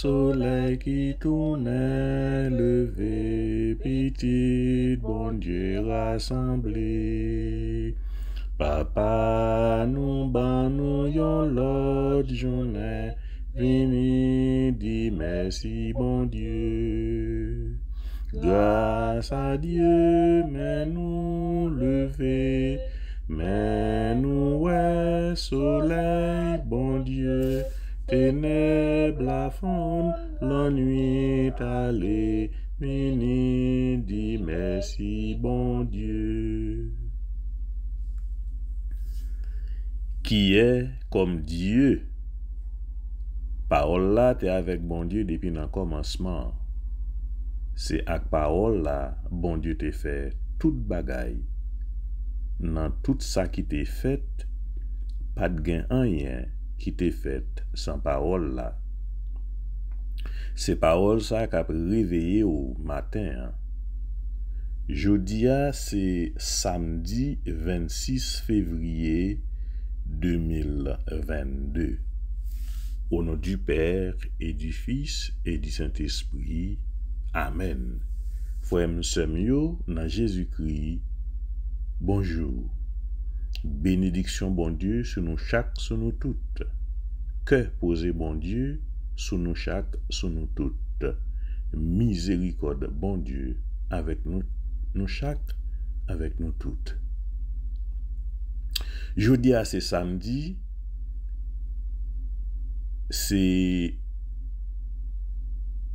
soleil qui tournait, levé, petit bon Dieu rassemblé. Papa, nous ban l'autre journée, vini, dis merci, bon Dieu. Grâce à Dieu, Kiye kom Diyo. Paol la te avek bon Diyo depi nan komanseman. Se ak paol la, bon Diyo te fe tout bagay. Nan tout sa ki te fet, pat gen anyen ki te fet san paol la. Se paol sa kap reveye ou matin. Jodi ya se samdi 26 fevriye 2022. Au nom du Père et du Fils et du Saint-Esprit. Amen. Frère Semio, dans Jésus-Christ, bonjour. Bénédiction bon Dieu sur nous chaque, sur nous toutes. Cœur posé bon Dieu sur nous chaque, sur nous toutes. Miséricorde bon Dieu avec nous, nous chaque, avec nous toutes. Jodi a se samdi se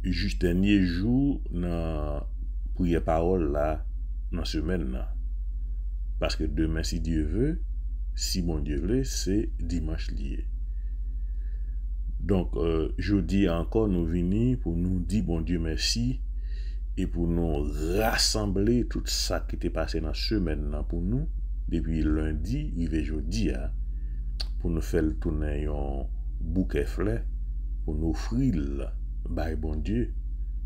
juste enyejou nan pouye parol la nan semen nan. Paske demen si dievè si bon dievè se dimanj liye. Donk euh, jodi ankon nou vini pou nou di bon dievè si e pou nou rassemble tout sa ki te pase nan semen nan pou nou Depi lundi, i ve jodi ya, pou nou fel tounen yon bouke fle, pou nou fril baye bon die,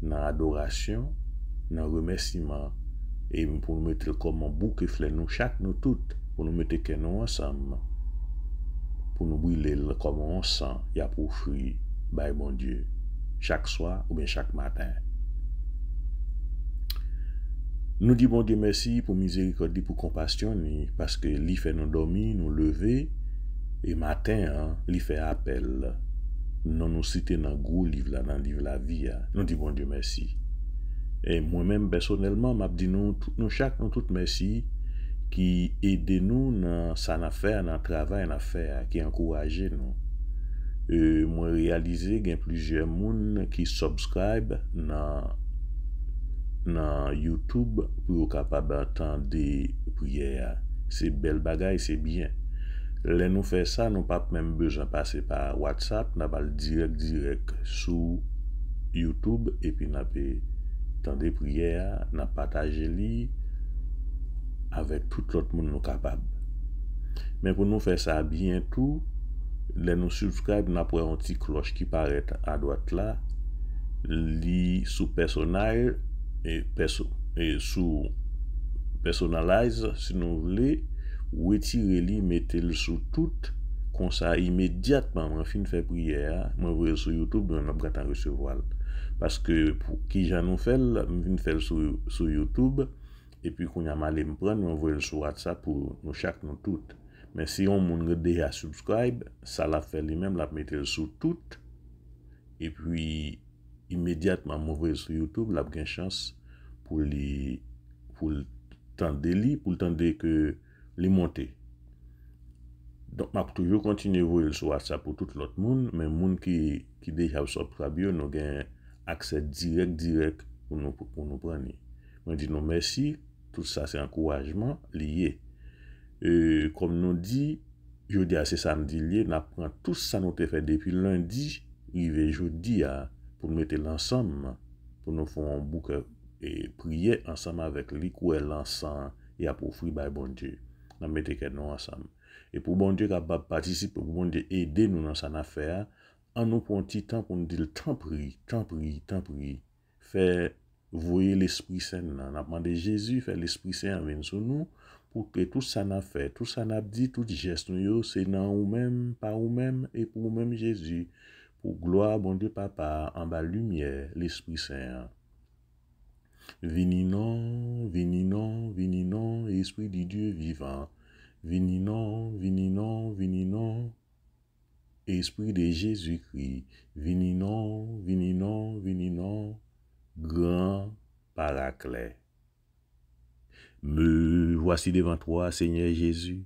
nan adorasyon, nan remesiman, e pou nou mette l komon bouke fle nou chak nou tout, pou nou mette ken nou ansam, pou nou brile l komon ansam, ya pou fril baye bon die, chak swa ou ben chak matin. Nou di bon diye mersi pou mizeri kodi pou kompasyon ni, paske li fe nou domi, nou leve, e maten, li fe apel, nou nou site nan go, li vla nan li vla vi, nou di bon diye mersi. E mwen men personelman, map di nou chak, nou tout mersi, ki ede nou nan sa nafer, nan travay nafer, ki ankouraje nou. E mwen realize gen plijer moun ki subscribe nan... nan Youtube pou yo kapab atan de priye ya. Se bel bagay, se byen. Le nou fe sa, nou pap mem bejan pase pa Whatsapp, na pal direk direk sou Youtube, epi na pe atan de priye ya, na pataje li avek tout lot moun nou kapab. Men pou nou fe sa byen tou, le nou subscribe, na pou an ti kloj ki paret a doat la, li sou personaj, E, e sou personalize, si nou vle, ou etire li, mette l sou tout, kon sa imediatman, mwen fin febriye, mwen vre l sou YouTube, mwen ap gata recevoal. Paske, ki jan nou fel, mwen vre l sou YouTube, e pi kon yaman ale mpren, mwen vre l sou WhatsApp pou nou chak nou tout. Men si yon moun re deya subscribe, sa la fel li men, la mette l sou tout, e pi imediatman mwen vwe sou YouTube, l ap gen chans pou li, pou l tan de li, pou l tan de ke li monte. Donk mak tou yo kontinye vwe sou asa pou tout lot moun, men moun ki de yav sou prabyo, nou gen akset direk direk pou nou prani. Mwen di nou mersi, tout sa se ankourajman li ye. E, kom nou di, yo di ase samdi li ye, nan pran tout sa note fe depi lundi, yive jodi ya, pou nou mette lansam, pou nou foun bouke e priye ansam avek likou e lansam, ya e pou fri bay bon die, nan mette ken nou ansam. E pou bon die ka batisip, pou bon die ede nou nan san afer, an nou pon ti tan pou nou dil tan pri, tan pri, tan pri, fe voye l'esprit sen nan, nan pande Jezu fe l'esprit sen anven sou nou, pou ke tout san afer, tout san apdi, tout geston yo, se nan ou men, pa ou men, e pou ou men Jezu. Gloire bon Dieu papa, en bas lumière, l'Esprit Saint. Vini non, vini Esprit du Dieu vivant. Vini non, vini Esprit de Jésus-Christ. Vini non, vini non, vini non, grand paraclet. Me voici devant toi, Seigneur Jésus,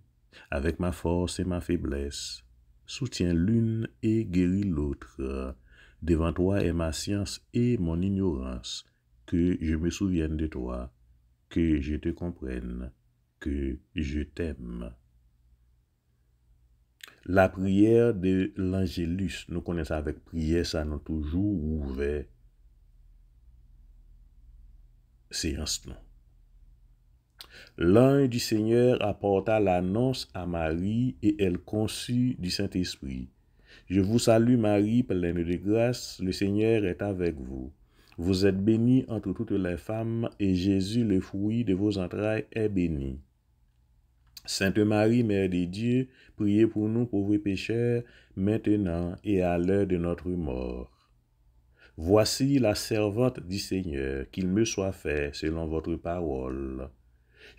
avec ma force et ma faiblesse Soutiens l'une et guéris l'autre. Devant toi est ma science et mon ignorance, que je me souvienne de toi, que je te comprenne, que je t'aime. La prière de l'Angélus, nous connaissons avec prière, ça nous toujours ouvert séance. Non. L'un du Seigneur apporta l'annonce à Marie et elle conçut du Saint-Esprit. Je vous salue Marie, pleine de grâce, le Seigneur est avec vous. Vous êtes bénie entre toutes les femmes et Jésus, le fruit de vos entrailles, est béni. Sainte Marie, Mère de Dieu, priez pour nous pauvres pécheurs, maintenant et à l'heure de notre mort. Voici la servante du Seigneur, qu'il me soit fait selon votre parole.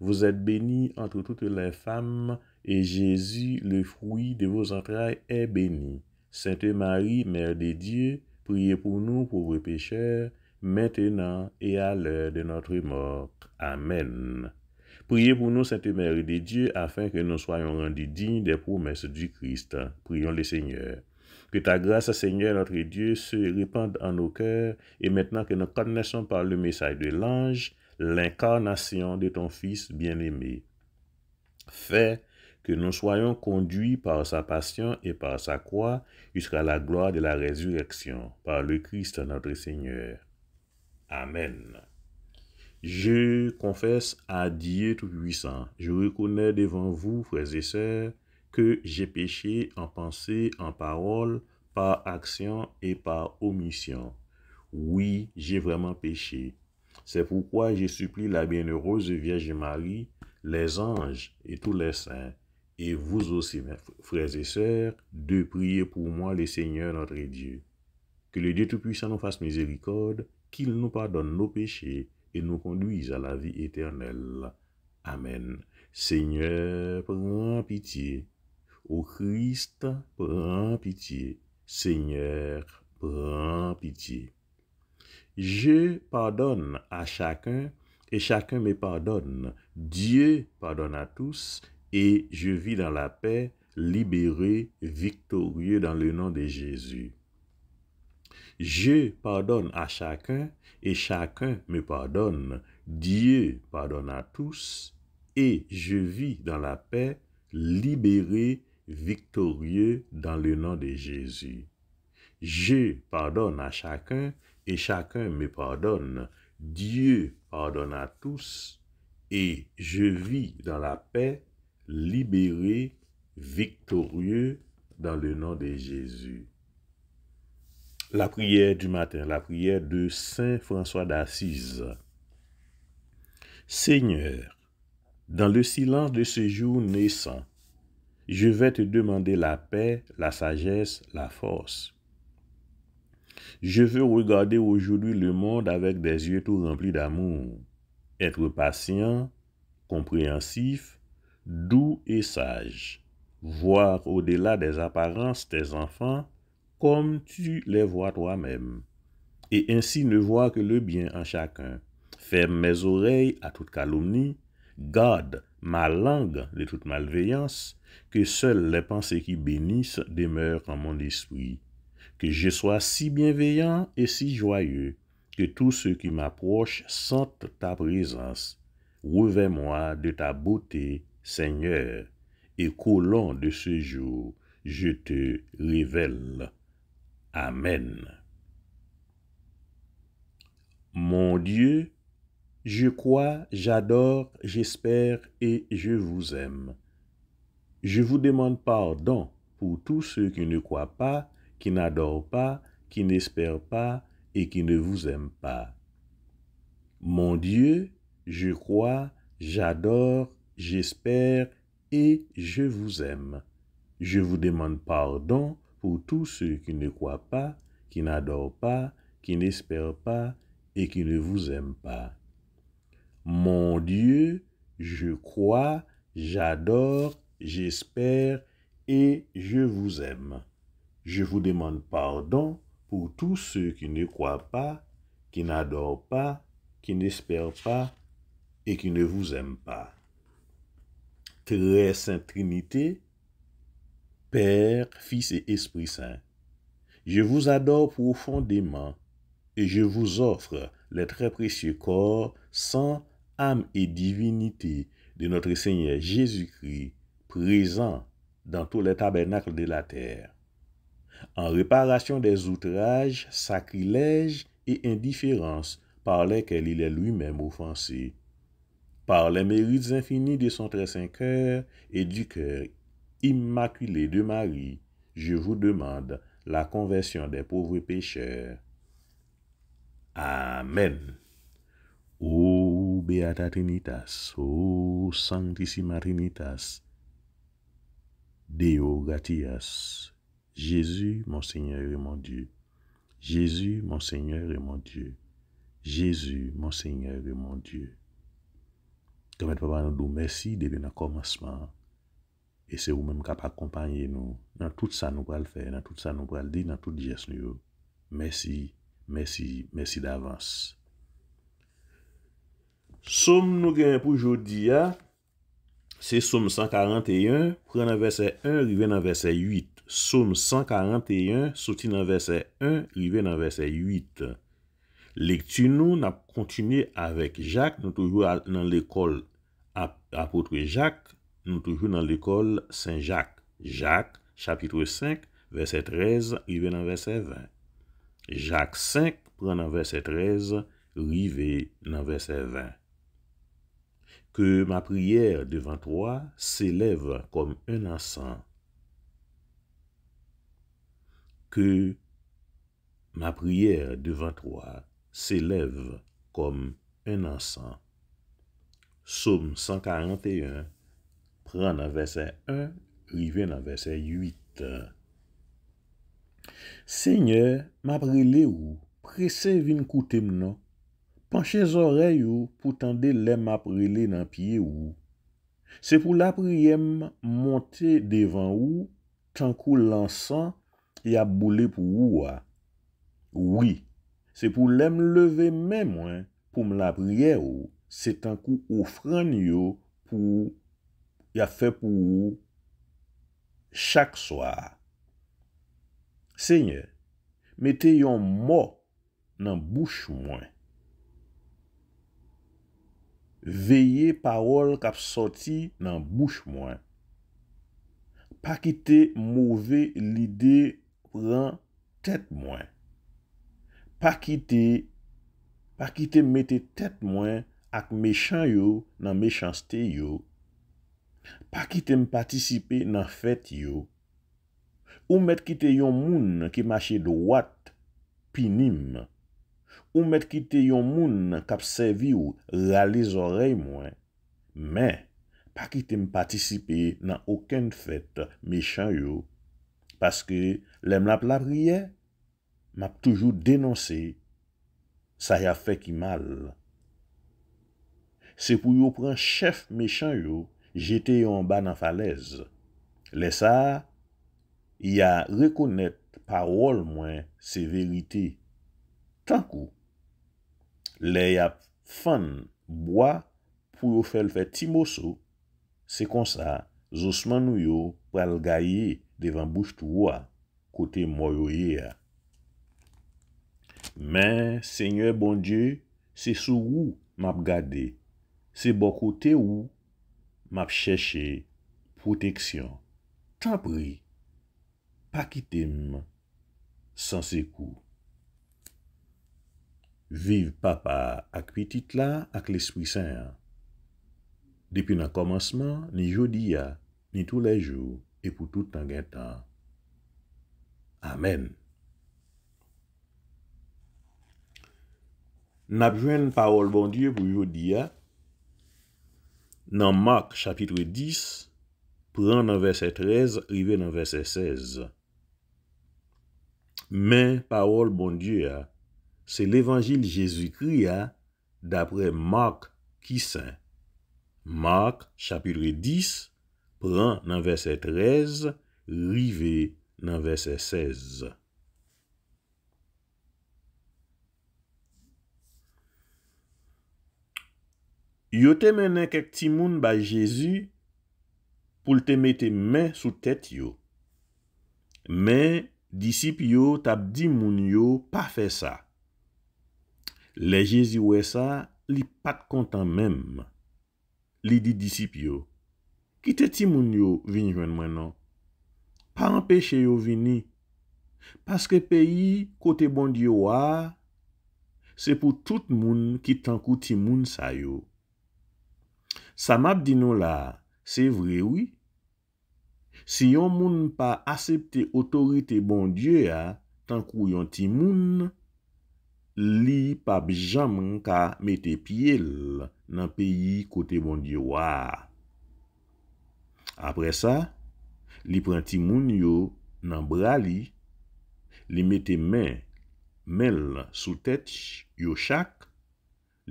Vous êtes bénie entre toutes les femmes, et Jésus, le fruit de vos entrailles, est béni. Sainte Marie, Mère de Dieu, priez pour nous pauvres pécheurs, maintenant et à l'heure de notre mort. Amen. Priez pour nous, Sainte Mère de Dieu, afin que nous soyons rendus dignes des promesses du Christ. Prions le Seigneur. Que ta grâce, Seigneur notre Dieu, se répande en nos cœurs, et maintenant que nous connaissons par le message de l'ange, l'incarnation de ton Fils bien-aimé. Fais que nous soyons conduits par sa passion et par sa croix jusqu'à la gloire de la résurrection, par le Christ notre Seigneur. Amen. Je confesse à Dieu Tout-Puissant, je reconnais devant vous, frères et sœurs, que j'ai péché en pensée, en parole, par action et par omission. Oui, j'ai vraiment péché. C'est pourquoi je supplie la bienheureuse Vierge Marie, les anges et tous les saints, et vous aussi, mes frères et sœurs, de prier pour moi le Seigneur notre Dieu. Que le Dieu Tout-Puissant nous fasse miséricorde, qu'il nous pardonne nos péchés et nous conduise à la vie éternelle. Amen. Seigneur, prends pitié. Au Christ, prends pitié. Seigneur, prends pitié. Je pardonne à chacun et chacun me pardonne. Dieu pardonne à tous et je vis dans la paix, libéré, victorieux dans le nom de Jésus. Je pardonne à chacun et chacun me pardonne. Dieu pardonne à tous et je vis dans la paix, libéré, victorieux dans le nom de Jésus. Je pardonne à chacun et chacun me pardonne. Dieu pardonne à tous et je vis dans la paix, libéré, victorieux dans le nom de Jésus. La prière du matin, la prière de Saint François d'Assise. Seigneur, dans le silence de ce jour naissant, je vais te demander la paix, la sagesse, la force je veux regarder aujourd'hui le monde avec des yeux tout remplis d'amour, être patient, compréhensif, doux et sage, voir au-delà des apparences tes enfants comme tu les vois toi-même, et ainsi ne voir que le bien en chacun. Ferme mes oreilles à toute calomnie, garde ma langue de toute malveillance, que seules les pensées qui bénissent demeurent en mon esprit. Que je sois si bienveillant et si joyeux que tous ceux qui m'approchent sentent ta présence. revais moi de ta beauté, Seigneur, et qu'au long de ce jour, je te révèle. Amen. Mon Dieu, je crois, j'adore, j'espère et je vous aime. Je vous demande pardon pour tous ceux qui ne croient pas qui n'adore pas, qui n'espère pas et qui ne vous aime pas. Mon Dieu, je crois, j'adore, j'espère et je vous aime. Je vous demande pardon pour tous ceux qui ne croient pas, qui n'adorent pas, qui n'espèrent pas et qui ne vous aiment pas. Mon Dieu, je crois, j'adore, j'espère et je vous aime. Je vous demande pardon pour tous ceux qui ne croient pas, qui n'adorent pas, qui n'espèrent pas et qui ne vous aiment pas. Très Sainte Trinité, Père, Fils et Esprit Saint, je vous adore profondément et je vous offre le très précieux corps, sang, âme et divinité de notre Seigneur Jésus-Christ, présent dans tous les tabernacles de la terre en réparation des outrages, sacrilèges et indifférences par lesquels il est lui-même offensé. Par les mérites infinis de son très saint cœur et du cœur immaculé de Marie, je vous demande la conversion des pauvres pécheurs. Amen. Ô Beata Trinitas, ô Sanctissima Trinitas, Deo Jezu, monsenyor ve monsenyor. Jezu, monsenyor ve monsenyor. Jezu, monsenyor ve monsenyor. Kèmèd pa pa nan do, mersi, devè nan komansman. E se ou mèm kap akompanyen nou. Nan tout sa nou pral fè, nan tout sa nou pral di, nan tout di jes nou yo. Mersi, mersi, mersi davans. Somme nou gen pou jodi ya. Se somme 141, pran nan verse 1, revè nan verse 8. Somme 141, souti nan verset 1, rive nan verset 8. Lektu nou nan kontinye avèk Jacques, nou toujou nan l'ekol apotre Jacques, nou toujou nan l'ekol Saint Jacques. Jacques, chapitre 5, verset 13, rive nan verset 20. Jacques 5, pran nan verset 13, rive nan verset 20. Ke ma priyèr devan twa, selèv kom un ansan. Ke ma priyer devan troya s'elev kom en ansan. Somme 141, pran nan versen 1, rive nan versen 8. Senye, ma priye ou, prese vin koutem nan. Panche zorey ou pou tande le ma priye nan pie ou. Se pou la priyem monte devan ou, tankou lansan, ya boule pou ou a. Oui, se pou lèm leve mè mwen pou m la priè ou, se tankou ou fran yo pou ya fe pou ou chak swa. Senye, metè yon mò nan bouch mwen. Veye parol kap soti nan bouch mwen. Pakite mouve lidey pran tet mwen. Pa kite, pa kite mette tet mwen ak mechan yo nan mechanste yo. Pa kite m patisipe nan fet yo. Ou mette kite yon moun ki mache dwat pinim. Ou mette kite yon moun kap sevi yo laliz ore mwen. Men, pa kite m patisipe nan oken fet mechan yo. Paske, lem la plap rye, map toujou denonse, sa ya fe ki mal. Se pou yo pren chef mechan yo, jete yo an ba nan falez. Le sa, ya rekonet parol mwen se verite. Tankou, le yap fan boya pou yo fel fe timoso, se konsa, zousman nou yo pral gaye. devan bouche touwa, kote mwoyo ye a. Men, seigneur bon die, se sou wou map gade, se bo kote wou, map chèche proteksyon. Tampri, pakitem, sanse kou. Viv papa ak petit la ak l'espri sè. Depi nan komansman, ni jodi ya, ni tou la jò, pou tout an gen tan. Amen. N apjwen parol bon die pou yo di ya, nan Mark chapitre 10, pran nan verse 13, rive nan verse 16. Men parol bon die ya, se l'Evangil Jezui kri ya, dapre Mark ki sen. Mark chapitre 10, Pren nan verse treze, rive nan verse seze. Yo teme nan kek timoun ba Jezu pou lte mete men sou tet yo. Men disip yo tab di moun yo pa fe sa. Le Jezu we sa li pat kontan menm. Li di disip yo. Kite timoun yo vinjwen mwenon. Pa anpeche yo vini. Paske peyi kote bondye waa, se pou tout moun ki tankou timoun sayo. Sa map di nou la, se vre wii. Si yon moun pa asepte otorite bondye ya, tankou yon timoun, li pa bjaman ka mete pyele nan peyi kote bondye waa. Apre sa, li pranti moun yo nan bra li, li mette men, mel sou tet yo chak,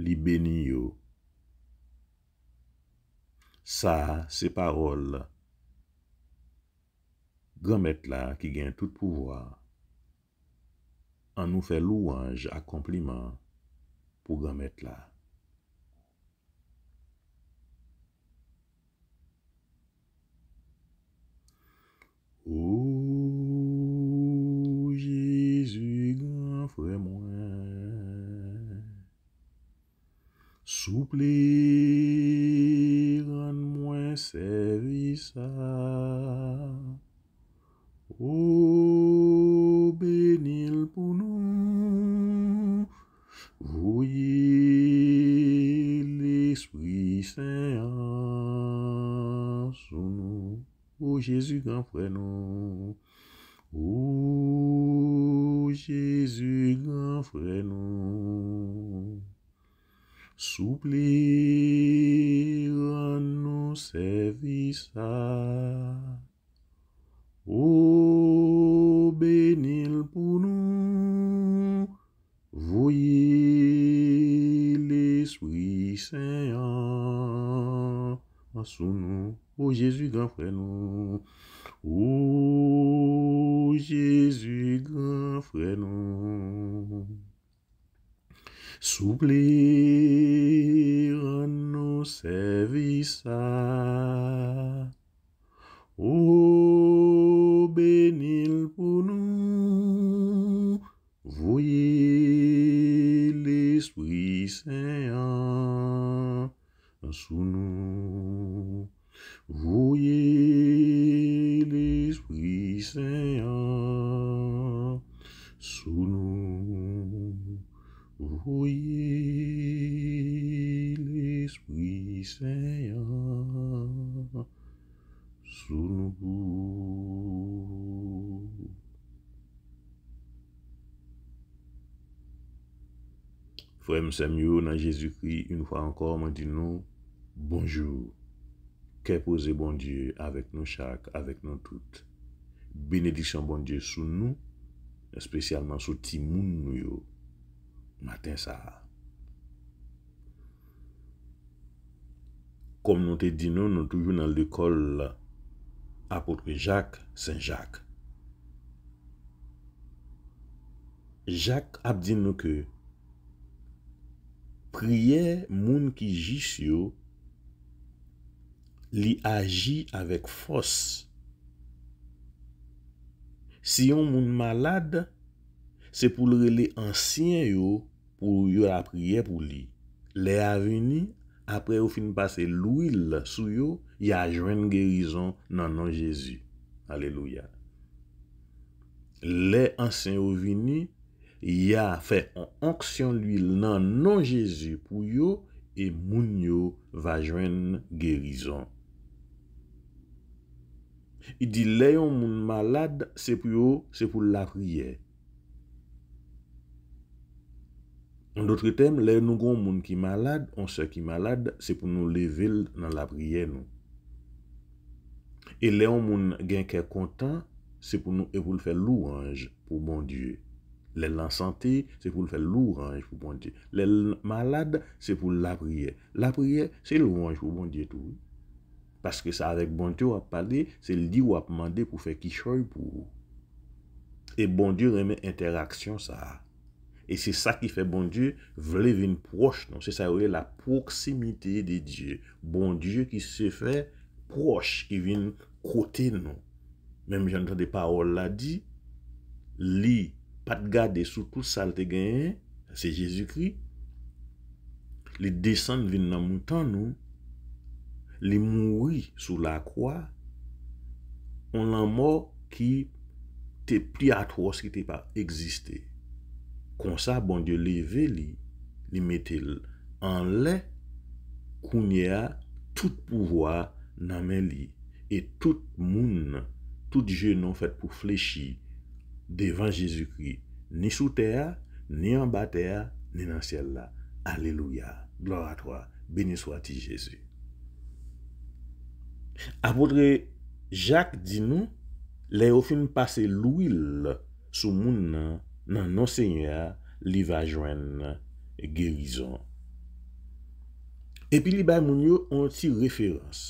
li beni yo. Sa, se parol, gamet la ki gen tout pouvoi, an nou fe louange ak kompliment pou gamet la. O Jésu, gran fwe mwen, soupli gran mwen sè di sa, O benil pou nou, vouye l'espli sè a sou nou. ô Jésus grand frère nous. Ô Jésus grand frère nous. nos services. Ah. Ô bénil pour nous. Voyez l'Esprit Saint. Ah sous nous ô Jésus grand frère nous. Ô Jésus grand frère nous. Souplir nos services. Ô bénil pour nous. Voyez l'Esprit Saint. Ah. sunu. Uyeles wisea ah. sunu. Uyeles wisea sunu. Frèm sèm yo nan Jésus-Christ yon fwa ankor man di nou bonjou ke pose bonjou avèk nou chak avèk nou tout benediksyon bonjou sou nou spesyalman sou timoun nou yo matin sa Kom nou te di nou nou tou yo nan l'ekol apotre Jacques Saint Jacques Jacques ap di nou ke kriye moun ki jis yo, li aji avèk fòs. Si yon moun malade, se pou lè lè ansyen yo, pou yo a priye pou li. Lè a veni, apre ou fin pase louil sou yo, ya a jwen gerizon nan nan Jezou. Aleluya. Lè ansyen yo veni, Ya fe an anksyon li l nan nan Jezu pou yo e moun yo vajwen gerizan. I di leyon moun malad se pou yo, se pou la priye. An dotre tem, leyon nou kon moun ki malad, an se ki malad, se pou nou level nan la priye nou. E leyon moun genke kontan, se pou nou e pou l fè lou anj pou bon Diyo. Lè l'ansante, se pou l'fè louranj pou bon die. Lè l'malade, se pou l'abriye. L'abriye, se l'ouvranj pou bon die tou. Paske sa, avek bon die wap pale, se li wap mande pou fè kishoy pou. E bon die remè interaksyon sa. E se sa ki fè bon die, vle vin proche nou. Se sa wè la proksimite de die. Bon die ki se fè proche, ki vin kote nou. Mem jen tante parol la di, li... pa te gade sou tout sal te genye, se Jezoukri, li desen vin nan moutan nou, li moui sou la kwa, on nan mou ki te pli atou wos ki te pa egziste. Konsa bon Diyo leve li, li mette an le, kounye a tout pouvoi nan men li, et tout moun, tout je non fet pou flechi, Devan Jezoukri, ni sou teya, ni an ba teya, ni nan siel la. Aleluya, glora toa, beni sou ati Jezoukri. A podre, Jacques din nou, le yo fin pase louil sou moun nan nan semya li vajwen gerizon. Epi li ba moun yo an ti referans.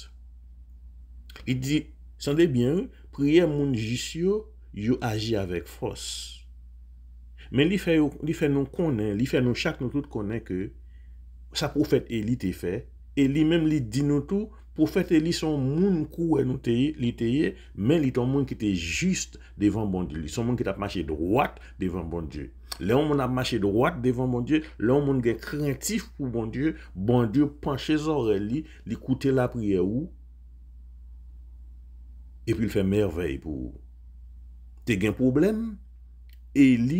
I di, sande bien, priye moun jisyo, yo aji avek fos. Men li fe nou konen, li fe nou chak nou tout konen ke, sa profet e li te fe, e li men li di nou tou, profet e li son moun kou e nou teye, li teye, men li ton moun ki te just devan bondye li, son moun ki te ap mache droat devan bondye. Le on moun ap mache droat devan bondye, le on moun gen kreatif pou bondye, bondye panche zore li, li koute la priye ou, epi li fe merveil pou ou. te gen problem, e li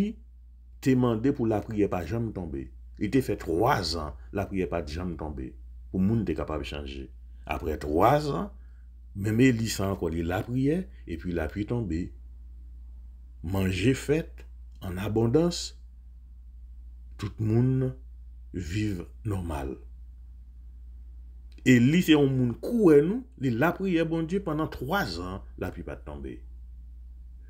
te mande pou la priye pa jam tombe. E te fe troaz an la priye pa jam tombe, pou moun te kapave chanje. Apre troaz an, mème li san kwa li la priye, e pi la priye tombe. Mange fèt, an abondans, tout moun vive normal. E li se yon moun kouè nou, li la priye bon die pendant troaz an, la priye pa tombe.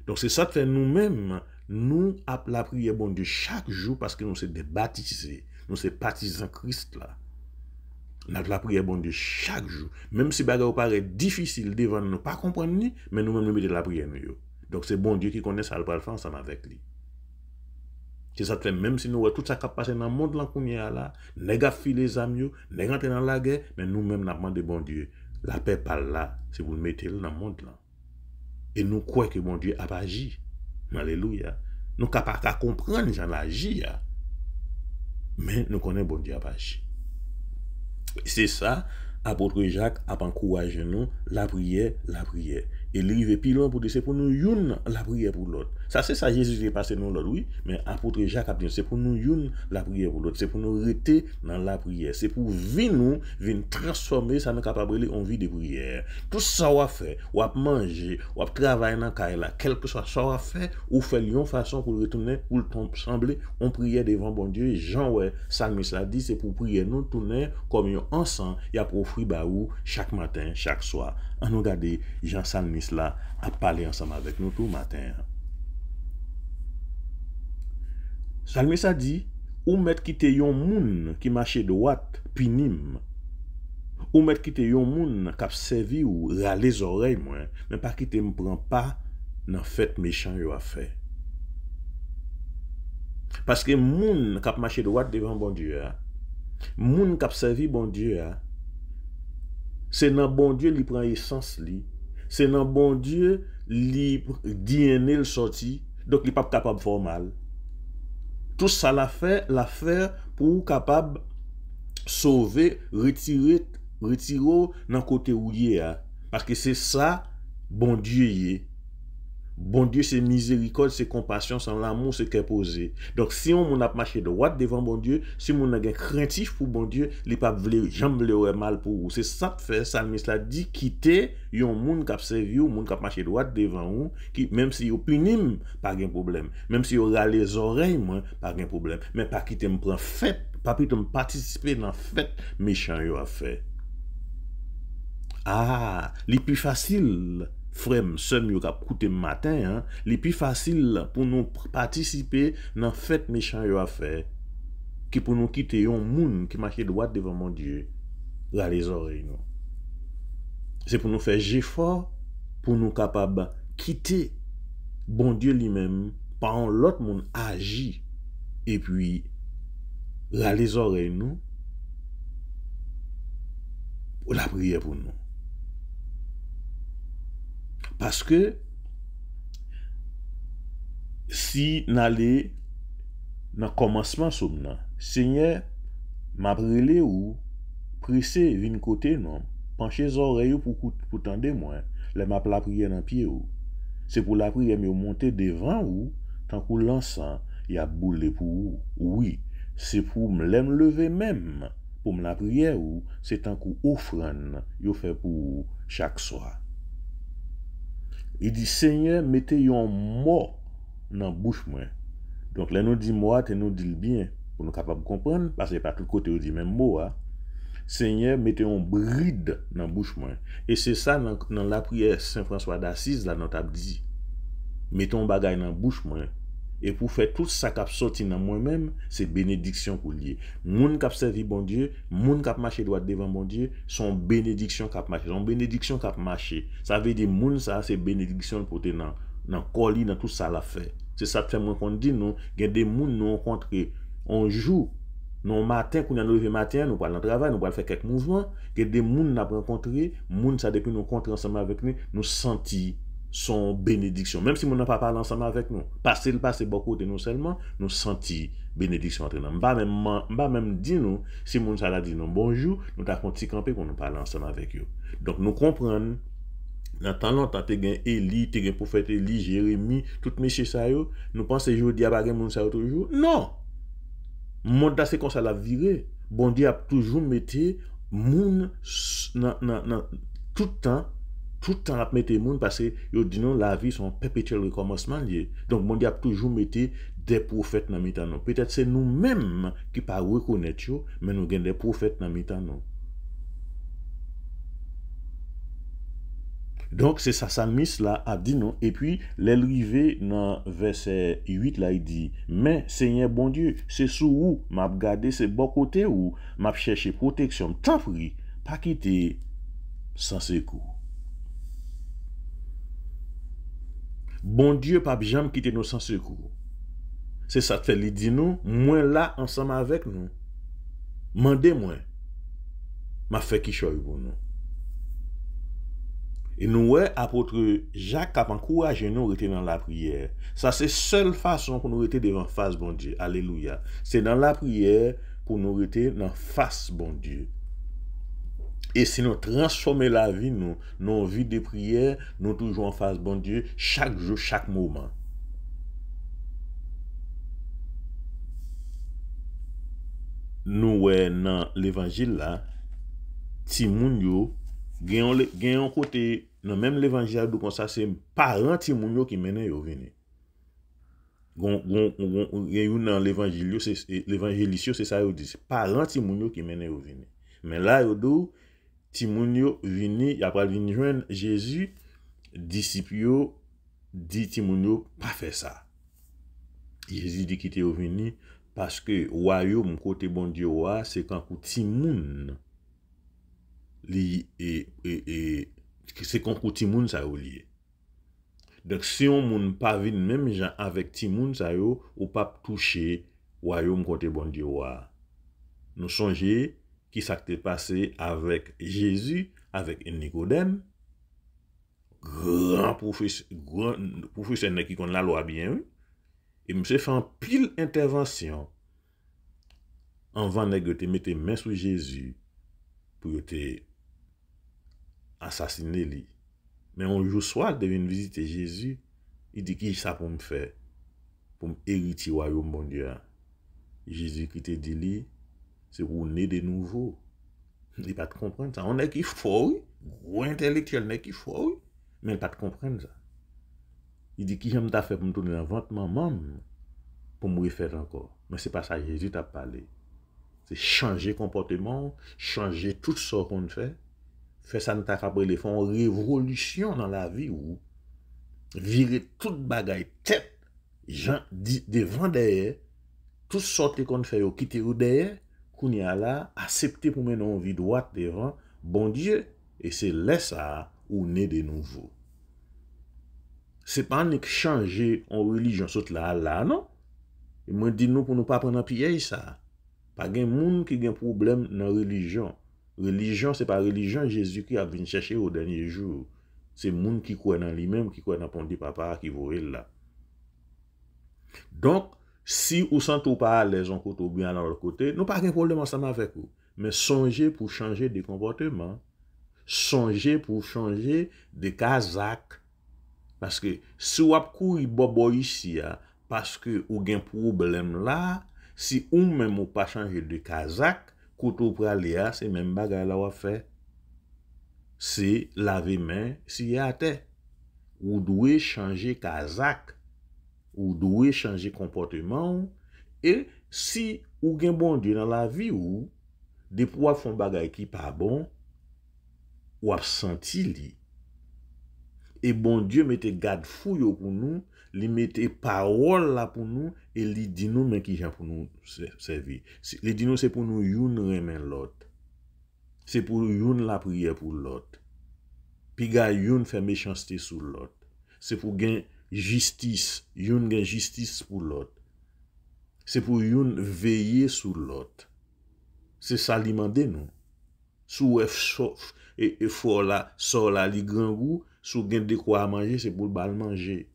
Don se sa te fe nou menm, nou ap la priye bon diyo chak jou paske nou se debatise, nou se patise san Krist la. Bon nou ap la priye bon diyo chak jou. Mem si baga ou pare diffisil, devan nou pa kompwenni, men nou menm ou mette la priye nou yo. Don se bon diyo ki kone sa alp alpansan avek li. Se sa te fe, mem si nou wè tout sa kapase nan mond lan koumya la, ne gafi le zamyo, ne rente nan la ge, men nou menm nan mande bon diyo. La pe pal la, se vou mette lou nan mond lan. E nou kwe ke bon di ap aji. Malelou ya. Nou kapak a kompren jan laji ya. Men nou konen bon di ap aji. Se sa, apotre Jacques ap an kouwaje nou la priye, la priye. E li ve pilon pou di, se pou nou youn la priye pou lot. Sa se sa, Jezus ve pase nou lot, oui, men apotre Jacques a di, se pou nou youn la priye pou lot, se pou nou rete nan la priye, se pou vi nou, vin transforme, sa me kapabre li, on vi de priye. Tout sa wafè, wap manje, wap travay nan kaila, kelpe sa wafè, ou fèl yon fason pou retoune, ou l'tonp samble, on priye devan bon die, jan wè, sa mis la di, se pou priye nou, toune, kom yon ansan, ya pou fri ba ou, chak matin, chak swa. a nou gade Jean Salmis la ap pale ansam avek nou tou maten. Salmis a di, ou met kite yon moun ki mache do wat, pinim. Ou met kite yon moun kap sevi ou ralez orey mwen, men pa kite mpren pa nan fet mechan yo a fe. Paske moun kap mache do wat devan bon Diyo ya, moun kap sevi bon Diyo ya, Se nan bon die li pran esans li, se nan bon die li diene l sorti, dok li pap kapab formal. Tous sa la fer, la fer pou kapab sove, retire, retire ou nan kote ou ye a. Parke se sa, bon die ye. Bon diew se mizerikol, se kompasyon, san l'amou se kepoze. Donk si yon moun ap mache dwat devan bon diew, si moun agen krentif pou bon diew, li pa vle ou, jan vle ou e mal pou ou. Se sap fe, salmise la di, kite yon moun kapsevi ou, moun kap mache dwat devan ou, ki mem si yo punim, pa gen problem. Mem si yo ralez orey mwen, pa gen problem. Men pa kite mpren fèt, pa pite mpati cipe nan fèt, mechan yo a fèt. Ah, li pi fasil. frem, sem yo kap koute maten, li pi fasil pou nou patisipe nan fet mechan yo afe, ki pou nou kite yon moun ki mache doat devanman Diyo, la lezorey nou. Se pou nou fej efor, pou nou kapab kite bon Diyo li men, pa an lot moun aji, e pi la lezorey nou, la priye pou nou. Paske si nale nan komanseman soum nan, se nye mabrele ou, prese vin kote nan, panche zore yo pou tende mwen, le mab la priye nan pie ou. Se pou la priye mi ou monte devan ou, tankou lansan, ya boule pou ou, oui, se pou mlem leve menm, pou mla priye ou, se tankou oufran yo fe pou ou chak soya. I di, Seigneur, mette yon mò nan bouch mwen. Donk, lè nou di mò, te nou dil bin, pou nou kapab kompren, pasè pa tout kote ou di men mò, ha. Seigneur, mette yon bride nan bouch mwen. E se sa nan la priè Saint François d'Assise, la notab di, mette yon bagay nan bouch mwen. E pou fè tout sa kap soti nan mwen mèm, se benediksyon pou liye. Moun kap servi bon die, moun kap mache lwa devan bon die, son benediksyon kap mache. Son benediksyon kap mache, sa ve di moun sa, se benediksyon pou te nan koli, nan tout sa la fè. Se sa fè mwen kon di nou, gen de moun nou an kontre. On jou, nou maten, kou nou an ouve maten, nou palan travay, nou palan fè kèk mouvman, gen de moun nou an kontre, moun sa depi nou kontre ansama vek mi, nou senti. son benediksyon. Mem si moun nan pa pal ansama vek nou. Pase l'pase bokote nou selman, nou senti benediksyon entre nan. Mba menm di nou, si moun non, sa non! la di nou bonjou, nou ta kon ti kampe pou nou pal ansama vek yo. Donk nou kompren, nan tan lantan te gen Eli, te gen profet Eli, Jeremie, tout meshe sa yo, nou panse yo diya bagen moun sa yo toujou? Non! Moun da se kon sa la vire, bon diya toujou meti, moun nan toutan Toutan ap mette moun Pase yo di nou la vi son pepetuel rekomosman liye Donk moun di ap toujou mette De profet nan mita nou Petet se nou menm ki pa rekonet yo Men nou gen de profet nan mita nou Donk se sa sa mis la ap di nou E pi lel rive nan verse 8 la I di Men se nye bon die Se sou ou map gade se bokote ou Map cheshe proteksyon Ta pri pakite san sekou Bon Diyo pap Jam kite nou san sekou. Se sa te li di nou, mwen la ansama avek nou. Mande mwen. Ma fe ki choy bon nou. E nou we apotre Jacques kapankou ajen nou rete nan la priyer. Sa se sol fason pou nou rete devan fase bon Diyo. Aleluya. Se nan la priyer pou nou rete nan fase bon Diyo. E se nou transforme la vi nou, nou ouvi de prier, nou toujou an fase bon Diyo, chak jou, chak mouman. Nou we nan levangil la, ti moun yo, gen yon kote, nan menm levangil a dou kon sa, se paran ti moun yo ki mene yo vene. Gen yon nan levangil yo, levangil isyo se sa yo di, se paran ti moun yo ki mene yo vene. Men la yo dou, Ti moun yo vini, ya pra vin jwen, Jezu disip yo, di ti moun yo pa fe sa. Jezu di kite yo vini, paske wanyo mkote bon diyo wa, se kankou ti moun liye, e, e, se kankou ti moun sa yo liye. Dok se yon moun pa vin, menm jen avèk ti moun sa yo, ou pap touche, wanyo mkote bon diyo wa. Nou sonje, ki sakte pase avek Jezu, avek enikodem, gran profese, profese neki kon la lo a bien ou, e mse fan pil intervensyon, an van negre te mete men sou Jezu, pou yo te asasine li. Men an jou swak devin vizite Jezu, i di ki sa pou m fe, pou m eriti waryo mbondya. Jezu ki te di li, Se wou ne de nouvo. Je di pa te komprenne sa. On ne ki foy. Wou entelektuel ne ki foy. Men pa te komprenne sa. Je di ki jen me ta fe pou mtoune la vantman mam. Pou m wifere ankor. Men se pa sa jesu ta pale. Se chanje kompote man. Chanje tout sa kon te fe. Fe sa nou ta kapre le fon. On revolutyon nan la vi. Vire tout bagay. Tep. Jan di devan deyer. Tout sa te kon te fe yo. Kite yo deyer. Kouni Allah, Asepte pou men anvi doat devan, Bondye, E se lesa ou ne denouvo. Se pa nèk chanje an religion sot la Allah, nan? E mwen di nou pou nou pa prena piyey sa. Pa gen moun ki gen problem nan religion. Religion se pa religion, Jezu ki a vin chache ou denye jou. Se moun ki kwen nan li men, Moun ki kwen nan pondi papa ki vore la. Donk, Si ou san tou pa alezon koutou byan an lor kote, nou pa gen problem an sanan vek ou. Men sonje pou chanje de komporteman. Sonje pou chanje de kazak. Paske si wap kou yi bobo yi si ya, paske ou gen problem la, si ou men mou pa chanje de kazak, koutou pralye a, se men bagay la wap fe. Se lave men si yi ate. Ou dwe chanje kazak. Ou do e chanje komporteman ou. E si ou gen bon die nan la vi ou. De pou ap fon bagay ki pa bon. Ou ap santi li. E bon die mette gad fuyo pou nou. Li mette parol la pou nou. E li di nou men ki jan pou nou sevi. Li di nou se pou nou yon remen lot. Se pou yon la priye pou lot. Pi ga yon fè me chanste sou lot. Se pou gen... Jistis, yon gen jistis pou lot. Se pou yon veye sou lot. Se salimande nou. Sou wef sof, e, e fola, sola li grangou, sou gen dekwa manje, se pou bal manje.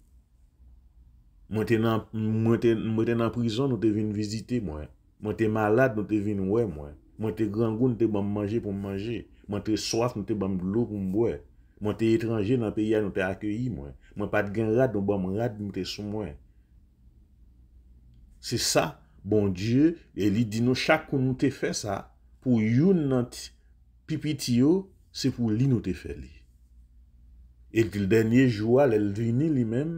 Mwen te nan prison nou te vin vizite mwen. Mwen te malade nou te vin wè mwen. Mwen te grangou nou te bam manje pou manje. Mwen te sof nou te bam lò pou mwè. Mwen te etranje nan peya nou te akyeyi mwen. Mwen pat gen rad nou ba mwen rad mwen te sou mwen. Se sa, bon diyo, e li di nou chakou mwen te fe sa, pou yon nan pipiti yo, se pou li nou te fe li. E ki l denye jwa, l elvini li men,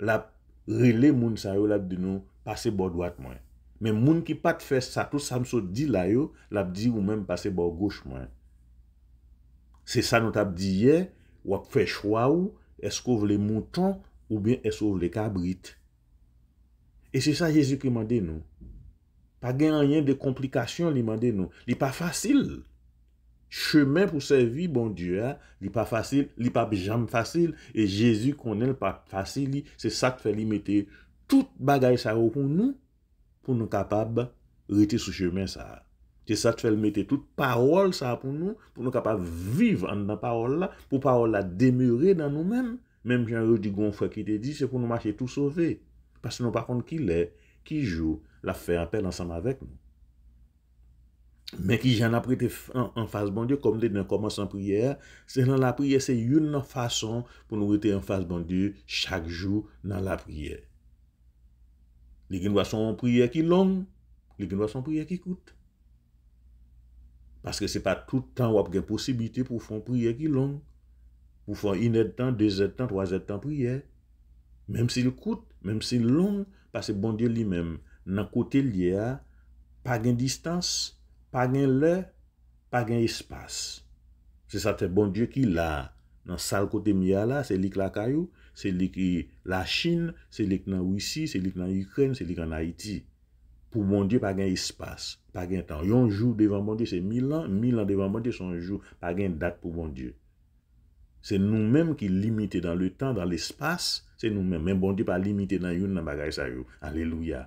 la rele moun sa yo la bi di nou, pase bo dwat mwen. Men moun ki pat fe sa, tout samso di la yo, la bi di ou men pase bo goch mwen. Se sa nou ta bi di ye, wap fe chwa ou, Eskouv le mouton ou bien eskouv bon le kabrit. E se sa Jezu ki mande nou. Pa gen an yen de komplikasyon li mande nou. Li pa fasil. Chemen pou sevi bon Diyo a, li pa fasil, li pa bejam fasil. E Jezu konen pa fasil li, se sak fe li mete. Tout bagay sa ou pou nou, pou nou kapab rete sou chemen sa a. Je sa te fel mette tout parol sa pou nou, pou nou kapap viv an nan parol la, pou parol la demure nan nou men. Mem jen re di gon fwe ki te di, se pou nou mache tout sove. Pas se nou pa kont ki lè, ki jou la fè apèl ansan avèk nou. Mè ki jen ap rete an fase bon die, kom lè nan koman san prier, se nan la prier se yon nan fason pou nou rete an fase bon die chak jou nan la prier. Lè ki nou asan prier ki long, lè ki nou asan prier ki kout. Paske se pa tout tan wap gen posibite pou fon priye ki long. Pou fon inèd tan, dèzèd tan, twazèd tan priye. Mèm se l koute, mèm se l long. Paske bondye li mèm nan kote l yè, pa gen distans, pa gen lè, pa gen espas. Se sa te bondye ki la nan sal kote miya la, se lik la kayo, se lik la chine, se lik nan wisi, se lik nan ukren, se lik nan haiti. Pou bondye pa gen espas. pa gen tan. Yon jou devan bondye se milan, milan devan bondye son jou pa gen dat pou bondye. Se nou menm ki limite dan le tan, dan l'espace, se nou menm. Men bondye pa limite dan yon nan bagay sa yon. Aleluya.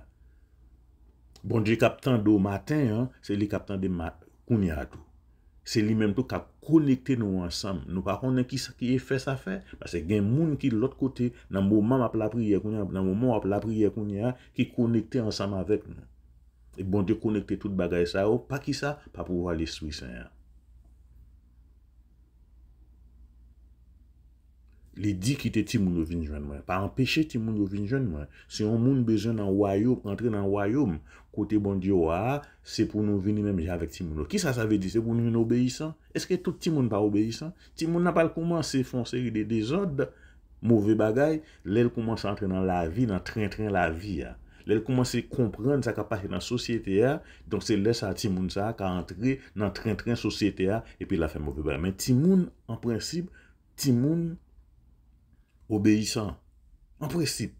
Bondye kaptan do maten, se li kaptan de mat kouni atou. Se li menm tou ka konekte nou ansam. Nou pa konek ki e fes a fè, se gen moun ki l'ot kote, nan mouman ap la priye kouni atou, ki konekte ansam avèk nou. E bon de konekte tout bagay sa yo, pa ki sa, pa pou wale swi sa ya. Li di ki te ti moun yo vin jwen mwen, pa empeshe ti moun yo vin jwen mwen. Se yon moun bezen nan wanyoum, entre nan wanyoum, kote bon di yo a, ah, se pou nou vin yon mwen javek ti moun yo. Ki sa sa ve di, se pou nou vin obeysan? Eske tout ti moun pa obeysan? Ti moun napal kouman se fonseri de dezod, mouve bagay, lèl kouman se entre nan la vi, nan tren tren la vi ya. Lè lè koumanse komprenn sa kapache nan sosyete ya, donk se lè sa timoun sa ka antre nan tren-tren sosyete ya, epi la fèm oubebe. Men timoun, an prensip, timoun obeysan. An prensip.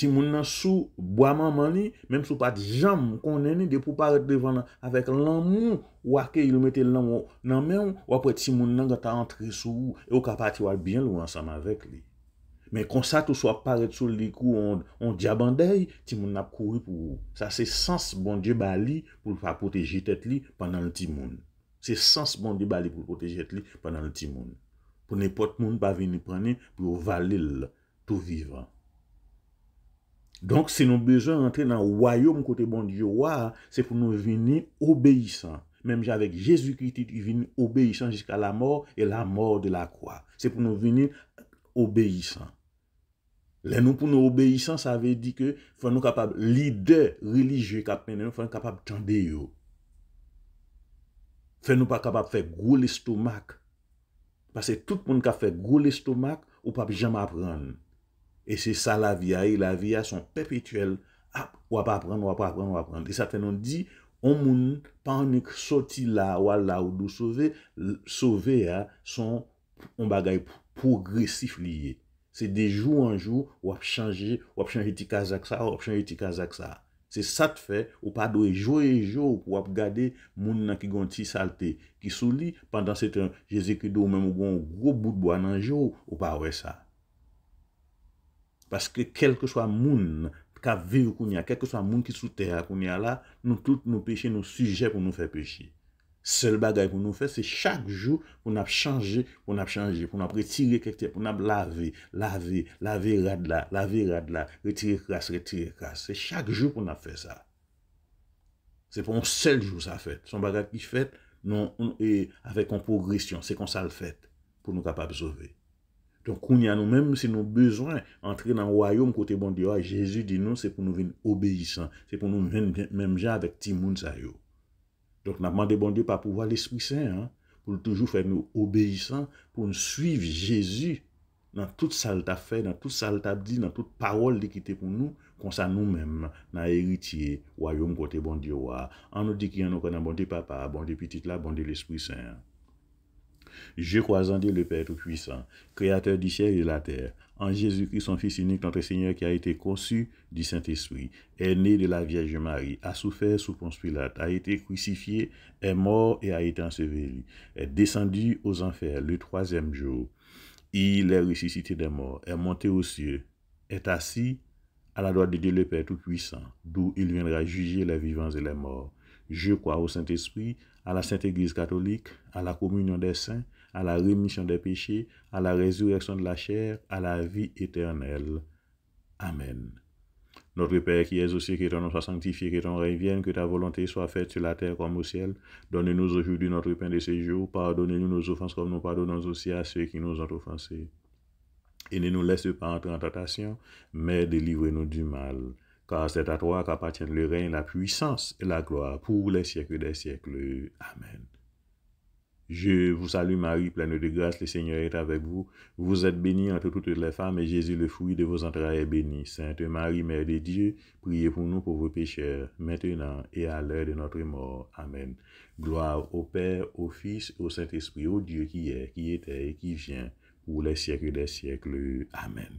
Timoun nan sou, boaman mani, menm sou pat jam konneni, depou paret devan nan, avek lan moun, wakè yilou mette lan moun nan men, wapre timoun nan gata antre sou, e ou kapache walbyen loun ansan avek li. Men konsa tou so ap paret sou li kou on di abandei, ti moun ap kouri pou ou. Sa se sens bon di bali pou l pa proteji tet li panan l ti moun. Se sens bon di bali pou l proteji tet li panan l ti moun. Pou nepot moun pa vini prene pou yo valil tou vivan. Donk se nou bezo ente nan wayo moun kote bon di yo wa, se pou nou vini obeysan. Mem javek Jezu kriti ti vini obeysan jiska la mor e la mor de la kwa. Se pou nou vini obeysan. Lè nou pou nou obeysan, sa ave di ke fè nou kapab lide religye kap mènen, fè nou kapab tande yo. Fè nou pa kapab fè gwo lè stomak. Pase tout ah, moun ka fè gwo lè stomak, ou pap jèm apren. E se sa la viya e, la viya son pepetuel. Ap, wap apren, wap apren, wap apren. E sa fè nou di, ou moun, pan nou ki soti la, wala ou do sove, sove ya, son, ou bagay progresif liye. Se de jou an jou wap chanje, wap chanje ti kazak sa, wap chanje ti kazak sa. Se sa te fe, wap a doye jou e jou pou wap gade moun nan ki ganti salte ki sou li pandan se te jese kido ou men mou gwan ou go bout bo anan jou, wap a we sa. Paske kelke swa moun ka ve ou koun ya, kelke swa moun ki sou te a koun ya la, nou tout nou peche nou suje pou nou fe peche. Sel bagay pou nou fè, se chak jou pou nou ap chanje, pou nou ap chanje, pou nou ap retire kèk tè, pou nou ap lave, lave, lave rad la, lave rad la, retire kras, retire kras, se chak jou pou nou ap fè sa. Se pou nou sel jou sa fèt, son bagay ki fèt, nou avè kon progresyon, se kon sal fèt, pou nou kap ap zove. Don koun ya nou, mèm si nou bezwen, antre nan woyoum, kote bon diwa, jèzu di nou, se pou nou vin obèyisan, se pou nou vin mèm ja avèk timoun sa yo. Donk nan mande bondye pa pou vwa l'Espri Saint, pou nou toujou fè nou obeysan, pou nou suivi Jezu nan tout salta fè, nan tout salta di, nan tout parol di kitè pou nou konsan nou mèm nan eritye wayom kote bondye wwa. An nou di ki an nou konan bondye papa, bondye pitit la, bondye l'Espri Saint. Je kwa zan di le pè tou pwisan, kreatèr di chèri la tèr. en Jésus-Christ, son Fils unique, notre Seigneur, qui a été conçu du Saint-Esprit, est né de la Vierge Marie, a souffert sous Ponce Pilate, a été crucifié, est mort et a été enseveli, est descendu aux enfers le troisième jour. Il est ressuscité des morts, est monté aux cieux, est assis à la droite de Dieu le Père Tout-Puissant, d'où il viendra juger les vivants et les morts. Je crois au Saint-Esprit, à la Sainte Église catholique, à la communion des saints, à la rémission des péchés, à la résurrection de la chair, à la vie éternelle. Amen. Notre Père qui es aussi, que ton nom soit sanctifié, que ton règne vienne, que ta volonté soit faite sur la terre comme au ciel. Donne-nous aujourd'hui notre pain de ce jour. Pardonne-nous nos offenses comme nous pardonnons aussi à ceux qui nous ont offensés. Et ne nous laisse pas entrer en tentation, mais délivre-nous du mal. Car c'est à toi qu'appartiennent le règne, la puissance et la gloire pour les siècles des siècles. Amen. Je vous salue Marie, pleine de grâce, le Seigneur est avec vous. Vous êtes bénie entre toutes les femmes, et Jésus, le fruit de vos entrailles, est béni. Sainte Marie, Mère de Dieu, priez pour nous pauvres pécheurs, maintenant et à l'heure de notre mort. Amen. Gloire au Père, au Fils, au Saint-Esprit, au Dieu qui est, qui était et qui vient, pour les siècles des siècles. Amen.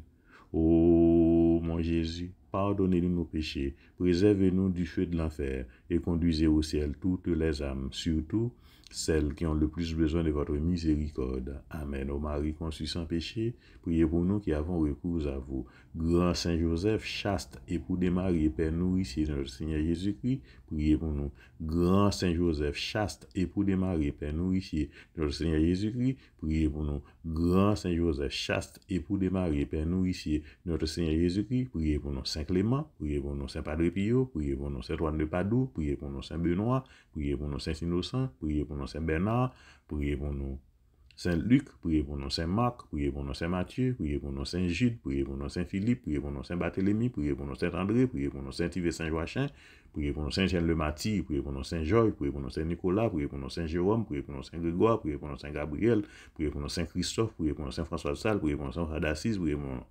Ô oh, mon Jésus, pardonnez-nous nos péchés, préservez-nous du feu de l'enfer et conduisez au ciel toutes les âmes, surtout celles qui ont le plus besoin de votre miséricorde. Amen. Ô Marie conçue sans péché, priez pour nous qui avons recours à vous. Gran Saint Joseph chaste epou de Marie et Père nourrissier notre Seigneur Jésus-Christ, prier pou nou. Saint Luc, priez pour nous Saint Marc, priez pour nous Saint Matthieu, priez pour nous Saint Jude, priez pour nous Saint Philippe, priez pour nous Saint Barthélemy, priez pour nous Saint André, priez pour nous Saint Yves Saint Joachim, priez pour nous Saint Jean le Maty, priez pour nous Saint Georges, priez pour nous Saint Nicolas, priez pour nous Saint Jérôme, priez pour nous Saint Grégoire, priez pour nous Saint Gabriel, priez pour nous Saint Christophe, priez pour nous Saint François de Sales, priez pour nous Saint d'Assise, priez pour nous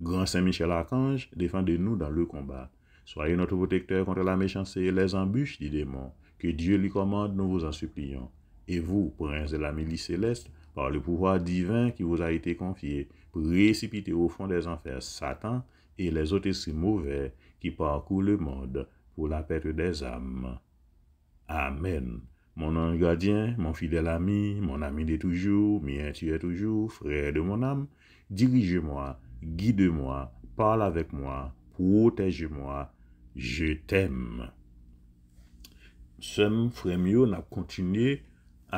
Grand Saint Michel Archange, défendez-nous dans le combat. Soyez notre protecteur contre la méchanceté et les embûches du démon. Que Dieu lui commande, nous vous en supplions. Et vous, prince de la milice céleste, par le pouvoir divin qui vous a été confié, précipitez au fond des enfers Satan et les autres esprits mauvais qui parcourent le monde pour la perte des âmes. Amen. Mon ange gardien, mon fidèle ami, mon ami de toujours, mien tu es toujours, frère de mon âme, dirige-moi, guide-moi, parle avec moi, protège-moi, je t'aime. Somme Fremio n'a continué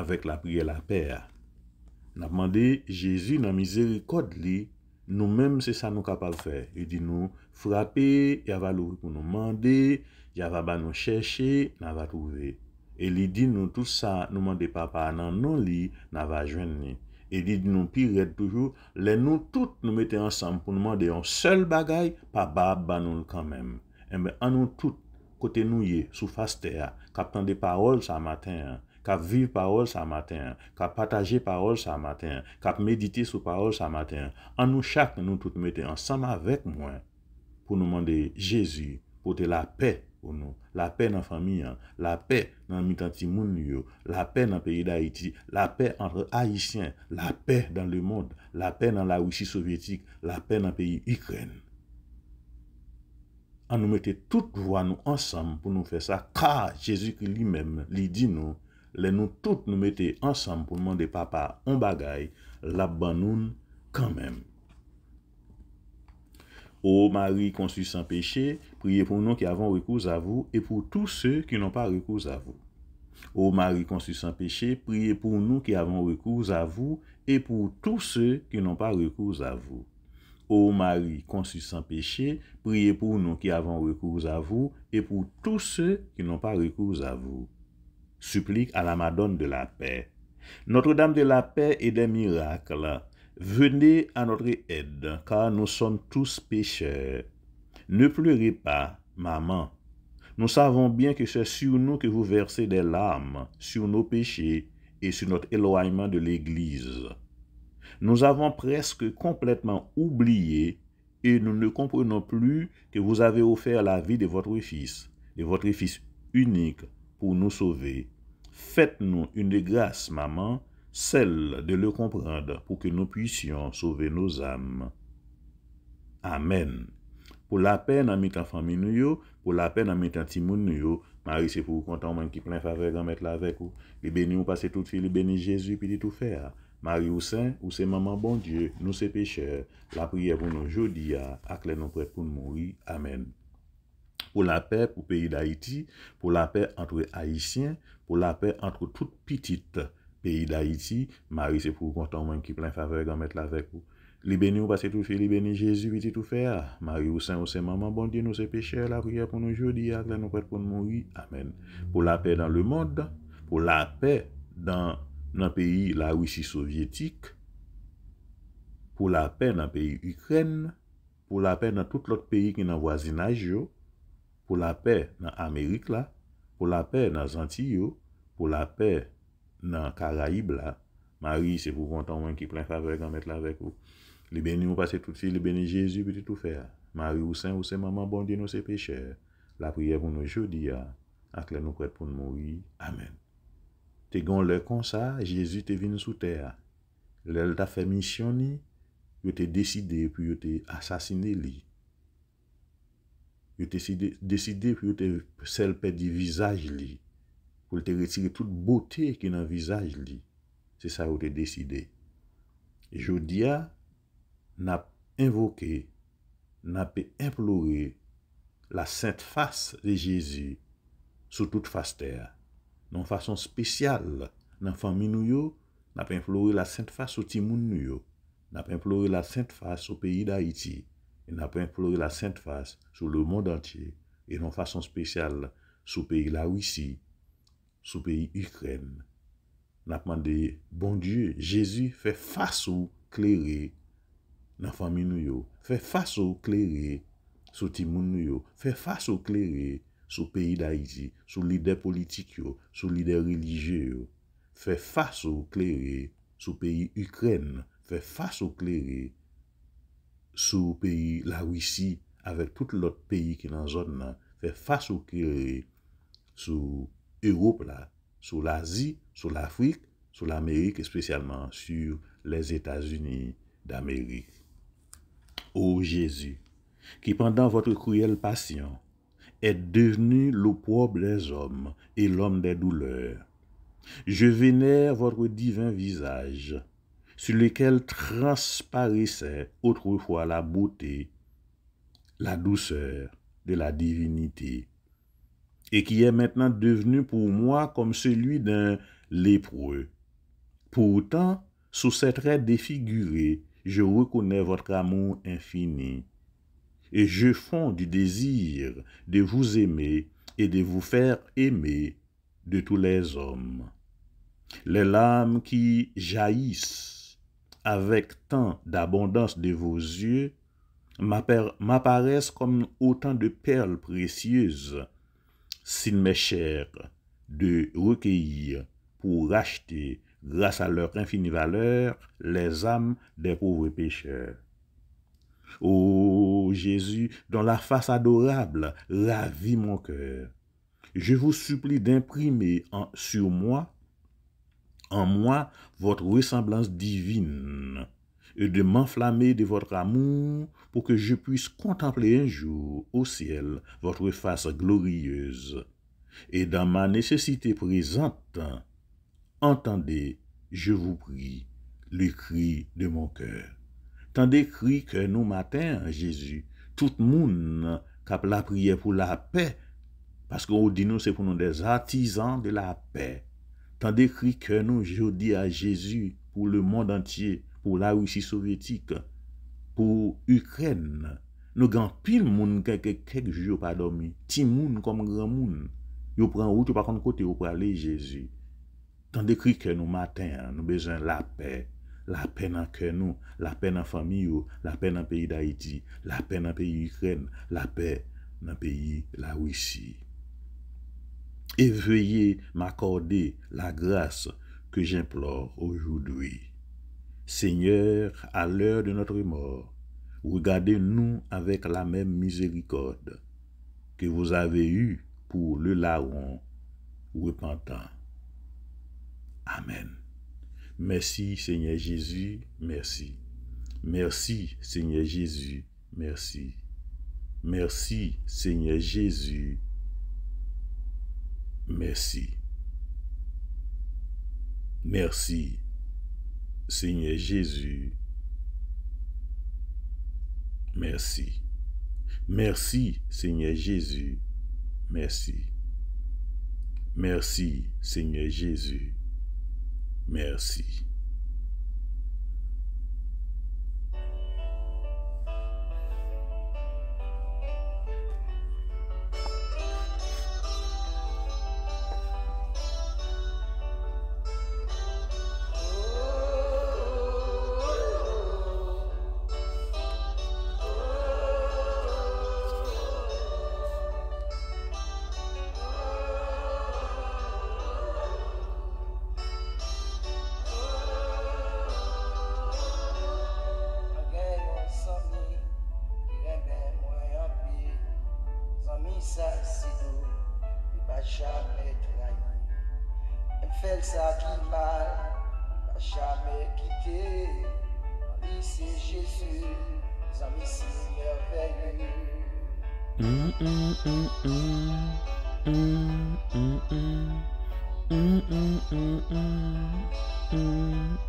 avèk la priè la pèr. N ap mandè, jèzù nan mizèri kòd li, nou mèm se sa nou kapav fè. E di nou, frapè, y avalou pou nou mandè, y avab anou chèchè, nan va touve. E li di nou tout sa, nou mandè papa nan nou li, nan va jwenne. E di nou, pi red toujou, lè nou tout nou metè ansam pou nou mandè an seul bagay, pa bab banoun eh kan mèm. E mè anou tout, kote nou ye, sou fastè ya, kap tan de parol sa matin ya. kap viv parol sa matin, kap pataje parol sa matin, kap medite sou parol sa matin, an nou chak nou tout mette ansam avek mwen, pou nou mande Jezu, pou te la pe pou nou, la pe nan fami an, la pe nan mitanti moun yo, la pe nan peyi Daiti, la pe entre Haitien, la pe dan le mod, la pe nan la Ouichi Sovietik, la pe nan peyi Ukraine. An nou mette tout vwa nou ansam pou nou fe sa, ka Jezu ki li men li di nou, Lè nou tout nou mette ansam pou moun de papa an bagay, la banoun kan men. O mari konsu san peche, priye pou nou ki avan rekouz avou, e pou tou se ki nan pa rekouz avou. supplique à la Madone de la paix. Notre-Dame de la paix et des miracles, venez à notre aide, car nous sommes tous pécheurs. Ne pleurez pas, maman. Nous savons bien que c'est sur nous que vous versez des larmes, sur nos péchés et sur notre éloignement de l'Église. Nous avons presque complètement oublié et nous ne comprenons plus que vous avez offert la vie de votre Fils, de votre Fils unique, pour nous sauver. Fèt nou yon de grase, maman, sel de le komprend pou ke nou pwisyon souve nou zame. Amen. Pou la pen a mitan fami nou yo, pou la pen a mitan timoun nou yo, mari se pou kontan ou men ki plen favek an met la vek ou, li beni ou pase tout fi, li beni Jezu pi di tout fè a. Mari ou sen, ou se maman bon Dieu, nou se peche, la priè pou nou jodi a, ak lè nou prèt pou nou moui. Amen. pou la pe pou peyi d'Haïti, pou la pe antre Haitien, pou la pe antre tout pitit peyi d'Haïti, mari se pou kontan man ki plen faveg an met la vek pou. Li beni ou pa se tou fè, li beni Jésus, viti tou fè, mari ou sen ou se maman, bon di nou se pe chè, la priè pou nou jodi, ak la nou pet pou nou moui, amen. Pou la pe dan le mod, pou la pe dan nan peyi la Ouissi Sovietik, pou la pe nan peyi Ukren, pou la pe nan tout l'ot peyi ki nan voisin aji yo, pou la pè nan Amerik la, pou la pè nan Zantiyo, pou la pè nan Karaib la. Mari, se pou vantan wèn ki plen favek an met la vek ou. Li bèni ou pase touti, li bèni Jezu bi te tou fè a. Mari ou sen ou sen, maman bondi nou se pechè. Ah. La priè voun nou jodi a, ak lè nou kwèd pou nou moui. Amen. Te goun lè konsa, Jezu te vin sou tè a. Lè lè ta fè misyon ni, yo te deside, pi yo te asasine li. Yo te side, deside pou yo te selpe di vizaj li, pou yo te retire tout botè ki nan vizaj li. Se sa yo te deside. Je diya, nap invoke, nap implore la sènt fasse de Jezi sou tout fasse ter. Nan fason spesyal nan fami nou yo, nap implore la sènt fasse ou timoun nou yo. Nap implore la sènt fasse ou peyi da iti. N apen plore la sènt fase sou le moun dantye E non fason spesyal sou peyi la wisi Sou peyi Ukren N apen deye, bon Diyo, Jezou, fè faso kleré Nan fami nou yo, fè faso kleré Sou timoun nou yo, fè faso kleré Sou peyi da hizi, sou lider politik yo Sou lider religio yo, fè faso kleré Sou peyi Ukren, fè faso kleré sous pays la russie avec tout l'autre pays qui nan zone fait face au ou euh, sous Europe là sous l'Asie, sous l'Afrique, sous l'Amérique et spécialement sur les États-Unis d'Amérique. Ô Jésus, qui pendant votre cruelle passion est devenu l'opprobre des hommes et l'homme des douleurs, je vénère votre divin visage sur lesquels transparaissait autrefois la beauté, la douceur de la divinité, et qui est maintenant devenu pour moi comme celui d'un lépreux. Pourtant, sous cette traits défigurée, je reconnais votre amour infini, et je fonds du désir de vous aimer et de vous faire aimer de tous les hommes. Les larmes qui jaillissent avec tant d'abondance de vos yeux m'apparaissent comme autant de perles précieuses s'il m'est cher de recueillir pour racheter, grâce à leur infinie valeur, les âmes des pauvres pécheurs. Ô Jésus, dont la face adorable ravit mon cœur, je vous supplie d'imprimer sur moi en moi votre ressemblance divine et de m'enflammer de votre amour pour que je puisse contempler un jour au ciel votre face glorieuse. Et dans ma nécessité présente, entendez, je vous prie, le cri de mon cœur. Tendez cri que nous matins, Jésus, tout le monde cap la prière pour la paix, parce qu'au dit c'est pour nous des artisans de la paix. Tande kri kè nou jodi a Jezu pou le mond antye, pou la Ouissi Sovyetik, pou Ukren, nou gen pil moun kèk kèk kèk jou pa adomi, ti moun kom gran moun, yo pran out, yo pa kon kote, yo pran le Jezu. Tande kri kè nou matin, nou bezen la pè, la pè nan kè nou, la pè nan fami yo, la pè nan peyi Daiti, la pè nan peyi Ukren, la pè nan peyi la Ouissi. et veuillez m'accorder la grâce que j'implore aujourd'hui. Seigneur, à l'heure de notre mort, regardez-nous avec la même miséricorde que vous avez eue pour le larron repentant. Amen. Merci Seigneur Jésus, merci. Merci Seigneur Jésus, merci. Merci Seigneur Jésus, Merci. Merci, Seigneur Jésus. Merci. Merci, Seigneur Jésus. Merci. Merci, Seigneur Jésus. Merci.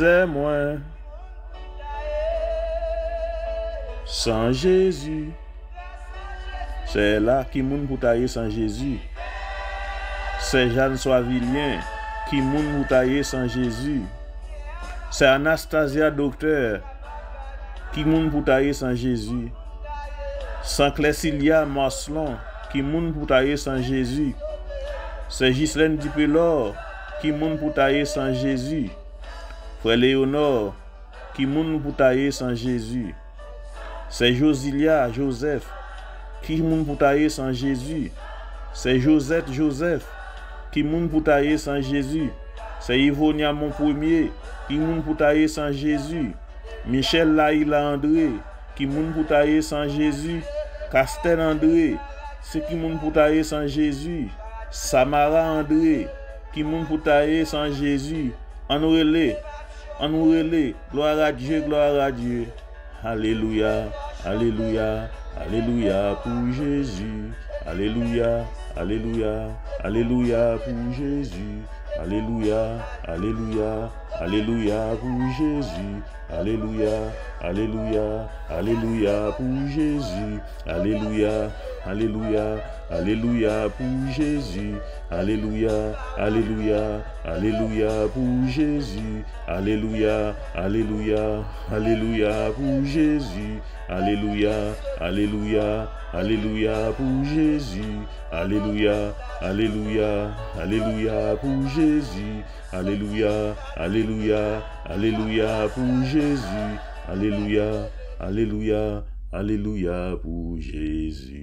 Sè mwen San Jezu Sè la ki moun pou ta ye san Jezu Sè Jan Soavilien Ki moun pou ta ye san Jezu Sè Anastasia Dokter Ki moun pou ta ye san Jezu Sè Klesilia Maslon Ki moun pou ta ye san Jezu Sè Gislène Dupilor Ki moun pou ta ye san Jezu Free Leonor, ki moun poutaye san Jezu Se Josilja, Josef, ki moun poutaye san Jezu Se Josette, Josef, ki moun poutaye san Jezu Se Agmonia ー, moun poutaye san Jezu Michel, la ila, Andre, ki moun poutaye san Jezu Kasten, Andre, si ki moun poutaye san Jezu Samara, Andre, ki moun poutaye san Jezu Anrelé An nou gloire à Dieu, gloire à Dieu. Alléluia, alléluia, alléluia pour Jésus. Alléluia, alléluia, alléluia pour Jésus. Alléluia, alléluia. Alléluia pour Jésus. Alléluia, Alléluia, Alléluia pour Jésus. Alléluia, Alléluia, Alléluia pour Jésus. Alléluia, Alléluia, Alléluia pour Jésus. Alléluia, Alléluia, Alléluia pour Jésus. Alléluia, Alléluia, Alléluia pour Jésus. Alléluia, Alléluia, Alléluia pour Jésus. Alléluia, Alléluia, Alléluia pour Jésus. Alléluia, Alléluia, Alléluia pour Jésus.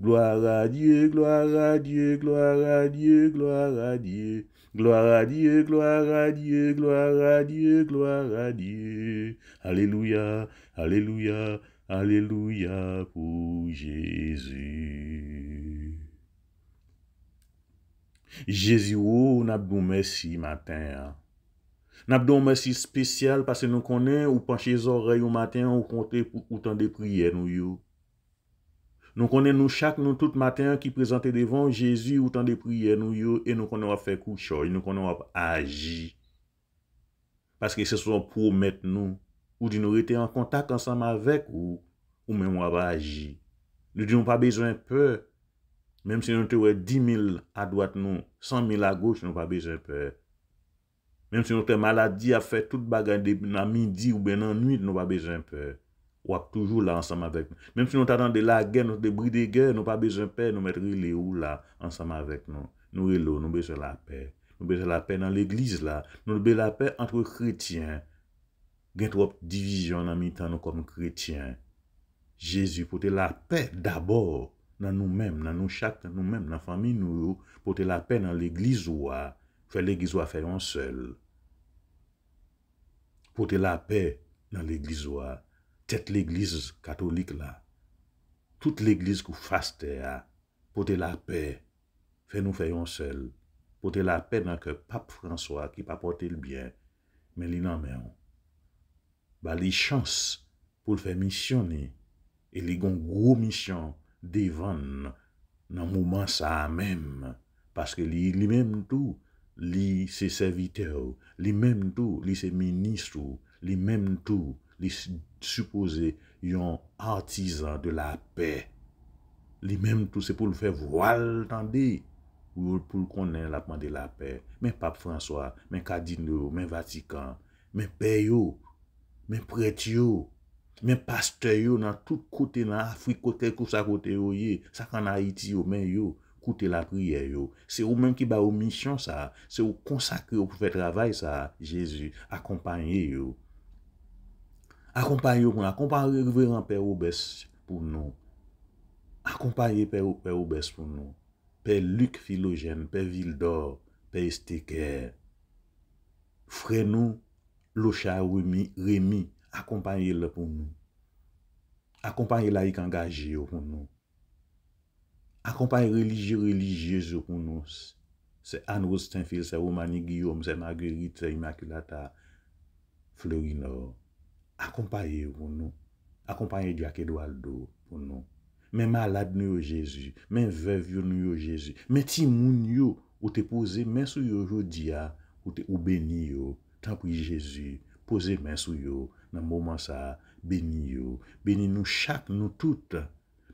Gloire à Dieu, gloire à Dieu, gloire à Dieu, gloire à Dieu. Gloire à Dieu, gloire à Dieu, gloire à Dieu, gloire à Dieu. Alléluia, Alléluia, Alléluia pour Jésus. Jezi wou, oh, nabdou mersi maten. Nabdou mersi spesyal, pase nou konen ou panche zorey ou maten ou konten pou utan de priye nou yo. Nou konen nou chak nou tout maten ki prezante devan Jezi ou utan de priye nou yo e nou konen wap fe kouchoy, nou konen wap aji. Paske se sou pou met nou, ou di nou rete an kontak ansam avek, ou men wap aji. Nou di nou pa bezwen peur, Mem si nou te wè di mil a doat nou, san mil a goch nou pa bejè pe. Mem si nou te maladi a fè tout bagan nan midi ou ben nan nuit, nou pa bejè pe. Wap toujou la ansam avèk nou. Mem si nou ta dan de la gen, nou de bri de gen, nou pa bejè pe, nou mèt rile ou la ansam avèk nou. Nou relo, nou bejè la pe. Nou bejè la pe nan l'eglise la. Nou bejè la pe antre kretien. Gen t'wop divijon nan mi tan nou kom kretien. Jezou pote la pe d'abor. nan nou mèm, nan nou chak, nan nou mèm, nan fami nou yo, pote la pe nan l'Eglise ou a, fè l'Eglise ou a fè yon sel. Pote la pe nan l'Eglise ou a, tèt l'Eglise katolik la. Tout l'Eglise kou faste a, pote la pe, fè nou fè yon sel. Pote la pe nan kè pap François ki pa pote l'byen, men li nan mè an. Ba li chans pou l'fè misyon ni, e li gon gro misyon, devan nan mouman sa amem. Paske li, li menm tou, li se servite ou, li menm tou, li se minist ou, li menm tou, li suppose yon artisan de la pey. Li menm tou, se pou l fè voal tande, pou l konen la pande la pey. Men pap François, men Kadino, men Vatican, men Peyo, men Pretio, Men paste yo nan tout kote nan Afri, kote kousa kote yo ye. Saka nan Haiti yo men yo, kote la priye yo. Se ou men ki ba ou mishan sa, se ou konsakri ou pou fè travay sa, Jezu, akompanye yo. Akompanye yo moun, akompanye yo moun, akompanye yo moun, akompanye yo moun, akompanye yo moun. Pe Lük Filogen, pe Vildor, pe Steker, Frenou, Locha, Rémi, Rémi. Akompanye la pou nou. Akompanye la yik angaje yo pou nou. Akompanye relijye relijye yo pou nou. Se Anne Rostenfield, se Romani Guillaume, se Marguerite, se Immaculata. Fleurino. Akompanye yo pou nou. Akompanye Diak Edwaldo pou nou. Men malad nou yo Jezu. Men vev yo nou yo Jezu. Men ti moun yo ou te pose men sou yo jodia ou te oubeni yo. Tanpouye Jezu. Pose men sou yo. Nan mouman sa, beni yo. Beni nou chak nou tout.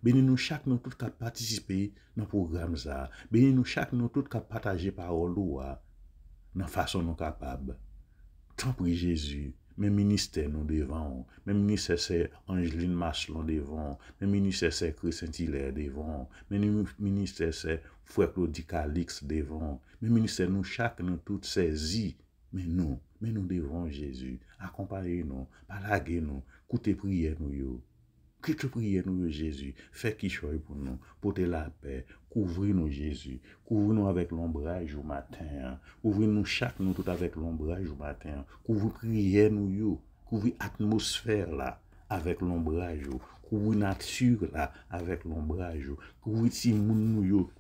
Beni nou chak nou tout kat patisipe nan program za. Beni nou chak nou tout kat pataje parolou wa. Nan fason nou kapab. Tanpri Jezu, men minister nou devan. Men minister se Angeline Maslon devan. Men minister se Chris St-Hilaire devan. Men minister se Foueklou Dikalix devan. Men minister nou chak nou tout se Zi men nou. Men nou devan Jezu, akompare nou, palage nou, koute priye nou yo. Koute priye nou yo Jezu, fek kishoy pou nou, pote la pe, kouvri nou Jezu, kouvri nou avèk l'ombraj ou maten, kouvri nou chak nou tout avèk l'ombraj ou maten, kouvri priye nou yo, kouvri atmosfer la avèk l'ombraj ou maten. nature là avec l'ombrage, courir si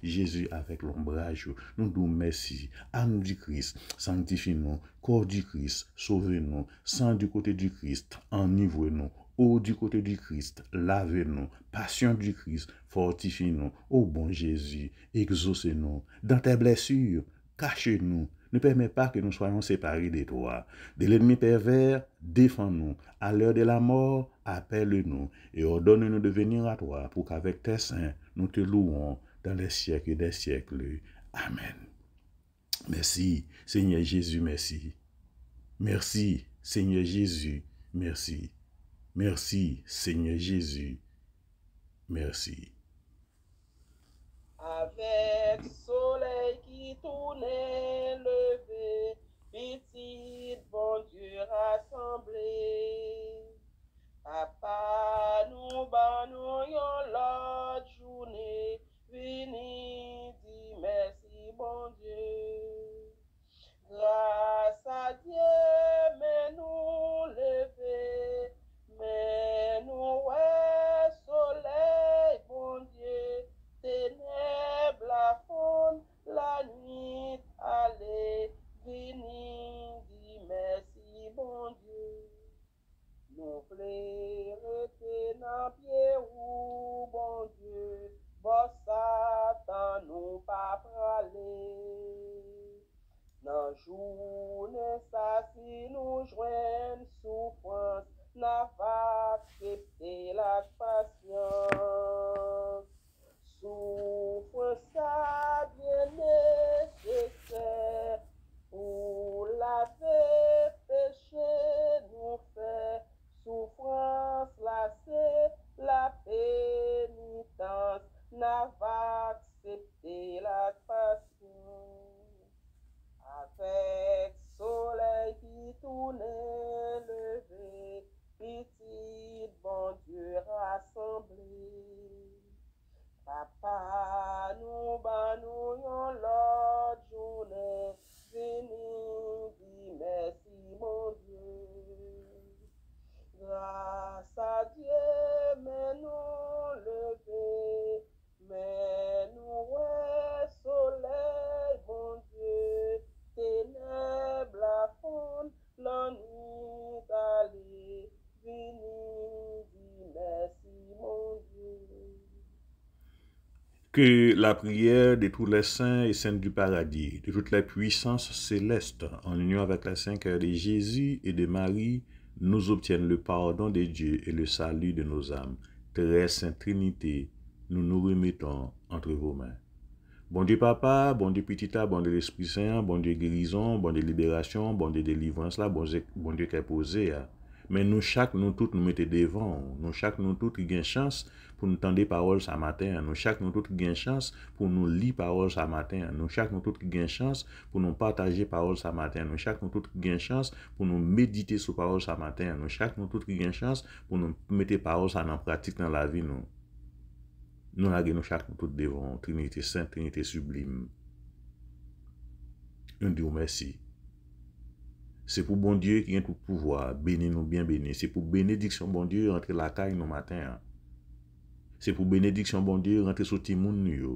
Jésus avec l'ombrage. Nous nous merci. Âme du Christ, sanctifie-nous. Corps du Christ, sauvez-nous. Sang du côté du Christ, enivre nous Eau du côté du Christ, lave nous Passion du Christ, fortifie-nous. Ô bon Jésus, exauce nous Dans tes blessures, cache nous Ne permets pas que nous soyons séparés de toi. De l'ennemi pervers, défends-nous. À l'heure de la mort, appelle-nous et ordonne-nous de venir à toi pour qu'avec tes saints, nous te louons dans les siècles des siècles. Amen. Merci, Seigneur Jésus, merci. Merci, Seigneur Jésus, merci. Merci, Seigneur Jésus, merci. Avec soleil qui tourne petit bon Dieu rassemblé. A pa nou ba nou yon lot jouni, Fini di mersi moun diye. que la prière de tous les saints et saintes du paradis, de toutes les puissances célestes, en union avec la Sainte Cœur de Jésus et de Marie, nous obtienne le pardon de Dieu et le salut de nos âmes. Très Sainte Trinité, nous nous remettons entre vos mains. Bon Dieu Papa, bon Dieu Petit bon Dieu l'Esprit Saint, bon Dieu guérison, bon Dieu libération, bon Dieu délivrance, là, bon Dieu, bon hein. Men nou chak nan tout nou mette devon, nou chak nan tout gen chans pou nou tende parol sa mate, nou chak nan tout gen chans pou nou li parol sa mate, nou chak nan tout gen chans pou nou pataje parol sa mate, nou chak nan tout gen chans pou nou medite sou parol sa mate, nou chak nan tout gen chans pou nou mette parol sa nan pratik nan la vi nou. Nou lage nou chak nou tout devon, Trinite sunt, Trinite sublime. Un diyo mersi. Se pou bon Diyo ki gen pou pouvoi, bene nou bien bene. Se pou benediksyon bon Diyo rentre lakay nou maten. Se pou benediksyon bon Diyo rentre sou timoun nou yo.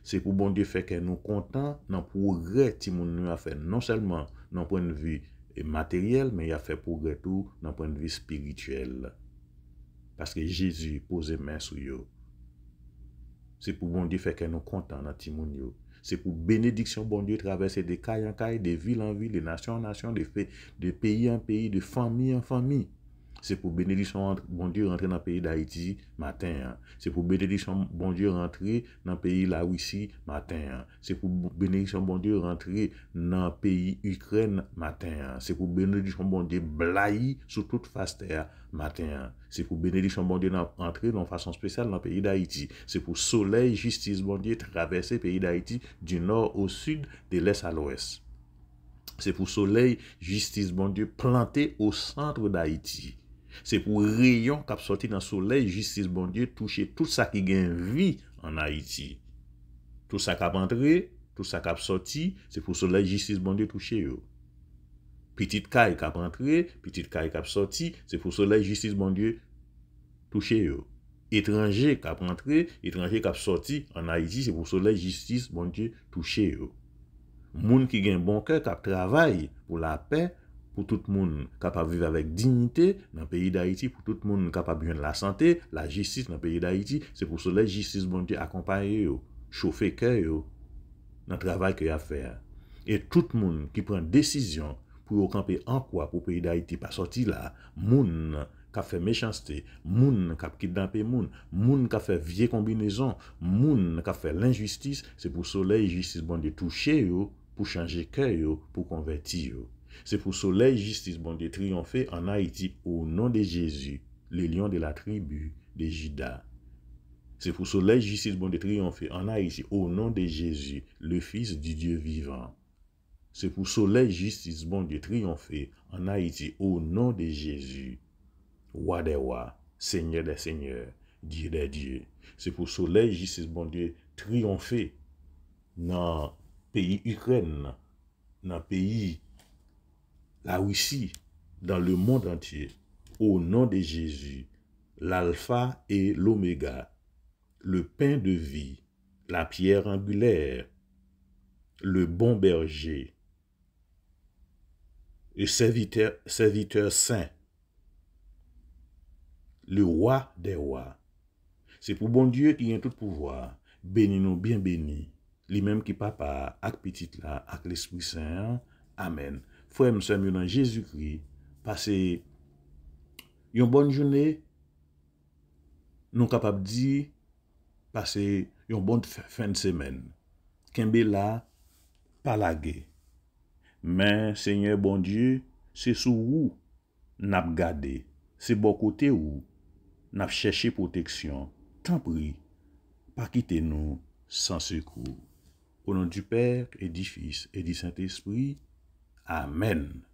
Se pou bon Diyo fekè nou kontan nan progre timoun nou a fe. Non selman nan prenne vi materyel, men ya fe progre tou nan prenne vi spirituel. Paske Jezou pose men sou yo. Se pou bon Diyo fekè nou kontan nan timoun nou yo. C'est pour bénédiction, bon Dieu, traverser des cailles en caille, de ville en ville, de nations en nation, de, de pays en pays, de famille en famille. Se pou benedisyon bon Dieu rentre nan peyi d'Aïti, matin. Se pou benedisyon bon Dieu rentre nan peyi la Wi si, matin. Se pou benedisyon bon Dieu rentre nan peyi Ukraine, matin. Se pou benedisyon bon Dieu blai sou tout faste tych, matin. Se pou benedisyon bon Dieu rentre nan fason spesyal nan peyi d'Aïti. Se pou soleil jistis bon Dieu travesse peyi d'Aïti di nord au sud, de lè salwès. Se pou soleil jistis bon Dieu plante au sante d'Aïti. Se pou reyon kap sorti nan solej, justis bon die touche tout sa ki gen vi an Haiti. Tout sa kap antre, tout sa kap sorti, se pou solej, justis bon die touche yo. Petit kay kap antre, petit kay kap sorti, se pou solej, justis bon die touche yo. Etranje kap antre, etranje kap sorti an Haiti, se pou solej, justis bon die touche yo. Moun ki gen bon kèr kap travay pou la pey, pou tout moun ka pa vive avèk dignite nan peyi da iti, pou tout moun ka pa biwen la sante, la jistis nan peyi da iti, se pou sole jistis bonite akompaye yo, chofe kè yo, nan travay kè ya fè. Et tout moun ki pren desisyon pou yo kampe anpwa pou peyi da iti pa soti la, moun ka fè mechanstè, moun ka pkidampe moun, moun ka fè vie kombinezon, moun ka fè l'injistis, se pou sole jistis bonite touche yo, pou chanje kè yo, pou konverti yo. Se pou solej justice bon di triyong fe en Haiti ou nan de Jezu, le liyon de la tribu de toda. Se pou solej justice bon di triyong fe en Haiti ou nan de Jezu, le fise di dieu vivan. Se pou solej justice bon di triyong fe en Haiti ou nan de Jezu, wadewa, se nye de se nye, dir de dieu. Se pou solej justice bon di triyong fe nan peyi Ukraine, nan peyi la Russie, dans le monde entier, au nom de Jésus, l'alpha et l'oméga, le pain de vie, la pierre angulaire, le bon berger, le serviteur, serviteur saint, le roi des rois. C'est pour bon Dieu qui a tout pouvoir. Bénis-nous bien bénis. Lui-même qui papa, avec petit là, avec l'Esprit Saint. Amen. Fwèm sèm yo nan Jezoukri, pase yon bon jounè, nou kapap di, pase yon bon fèn sèmen. Kèmbe la, palage. Men, sènyè, bon Diyo, se sou ou, nap gade, se bo kote ou, nap chèche poteksyon, tan pri, pa kite nou, san sekou. Ponon di Pèk, e di Fis, e di Sante Espri, Amén.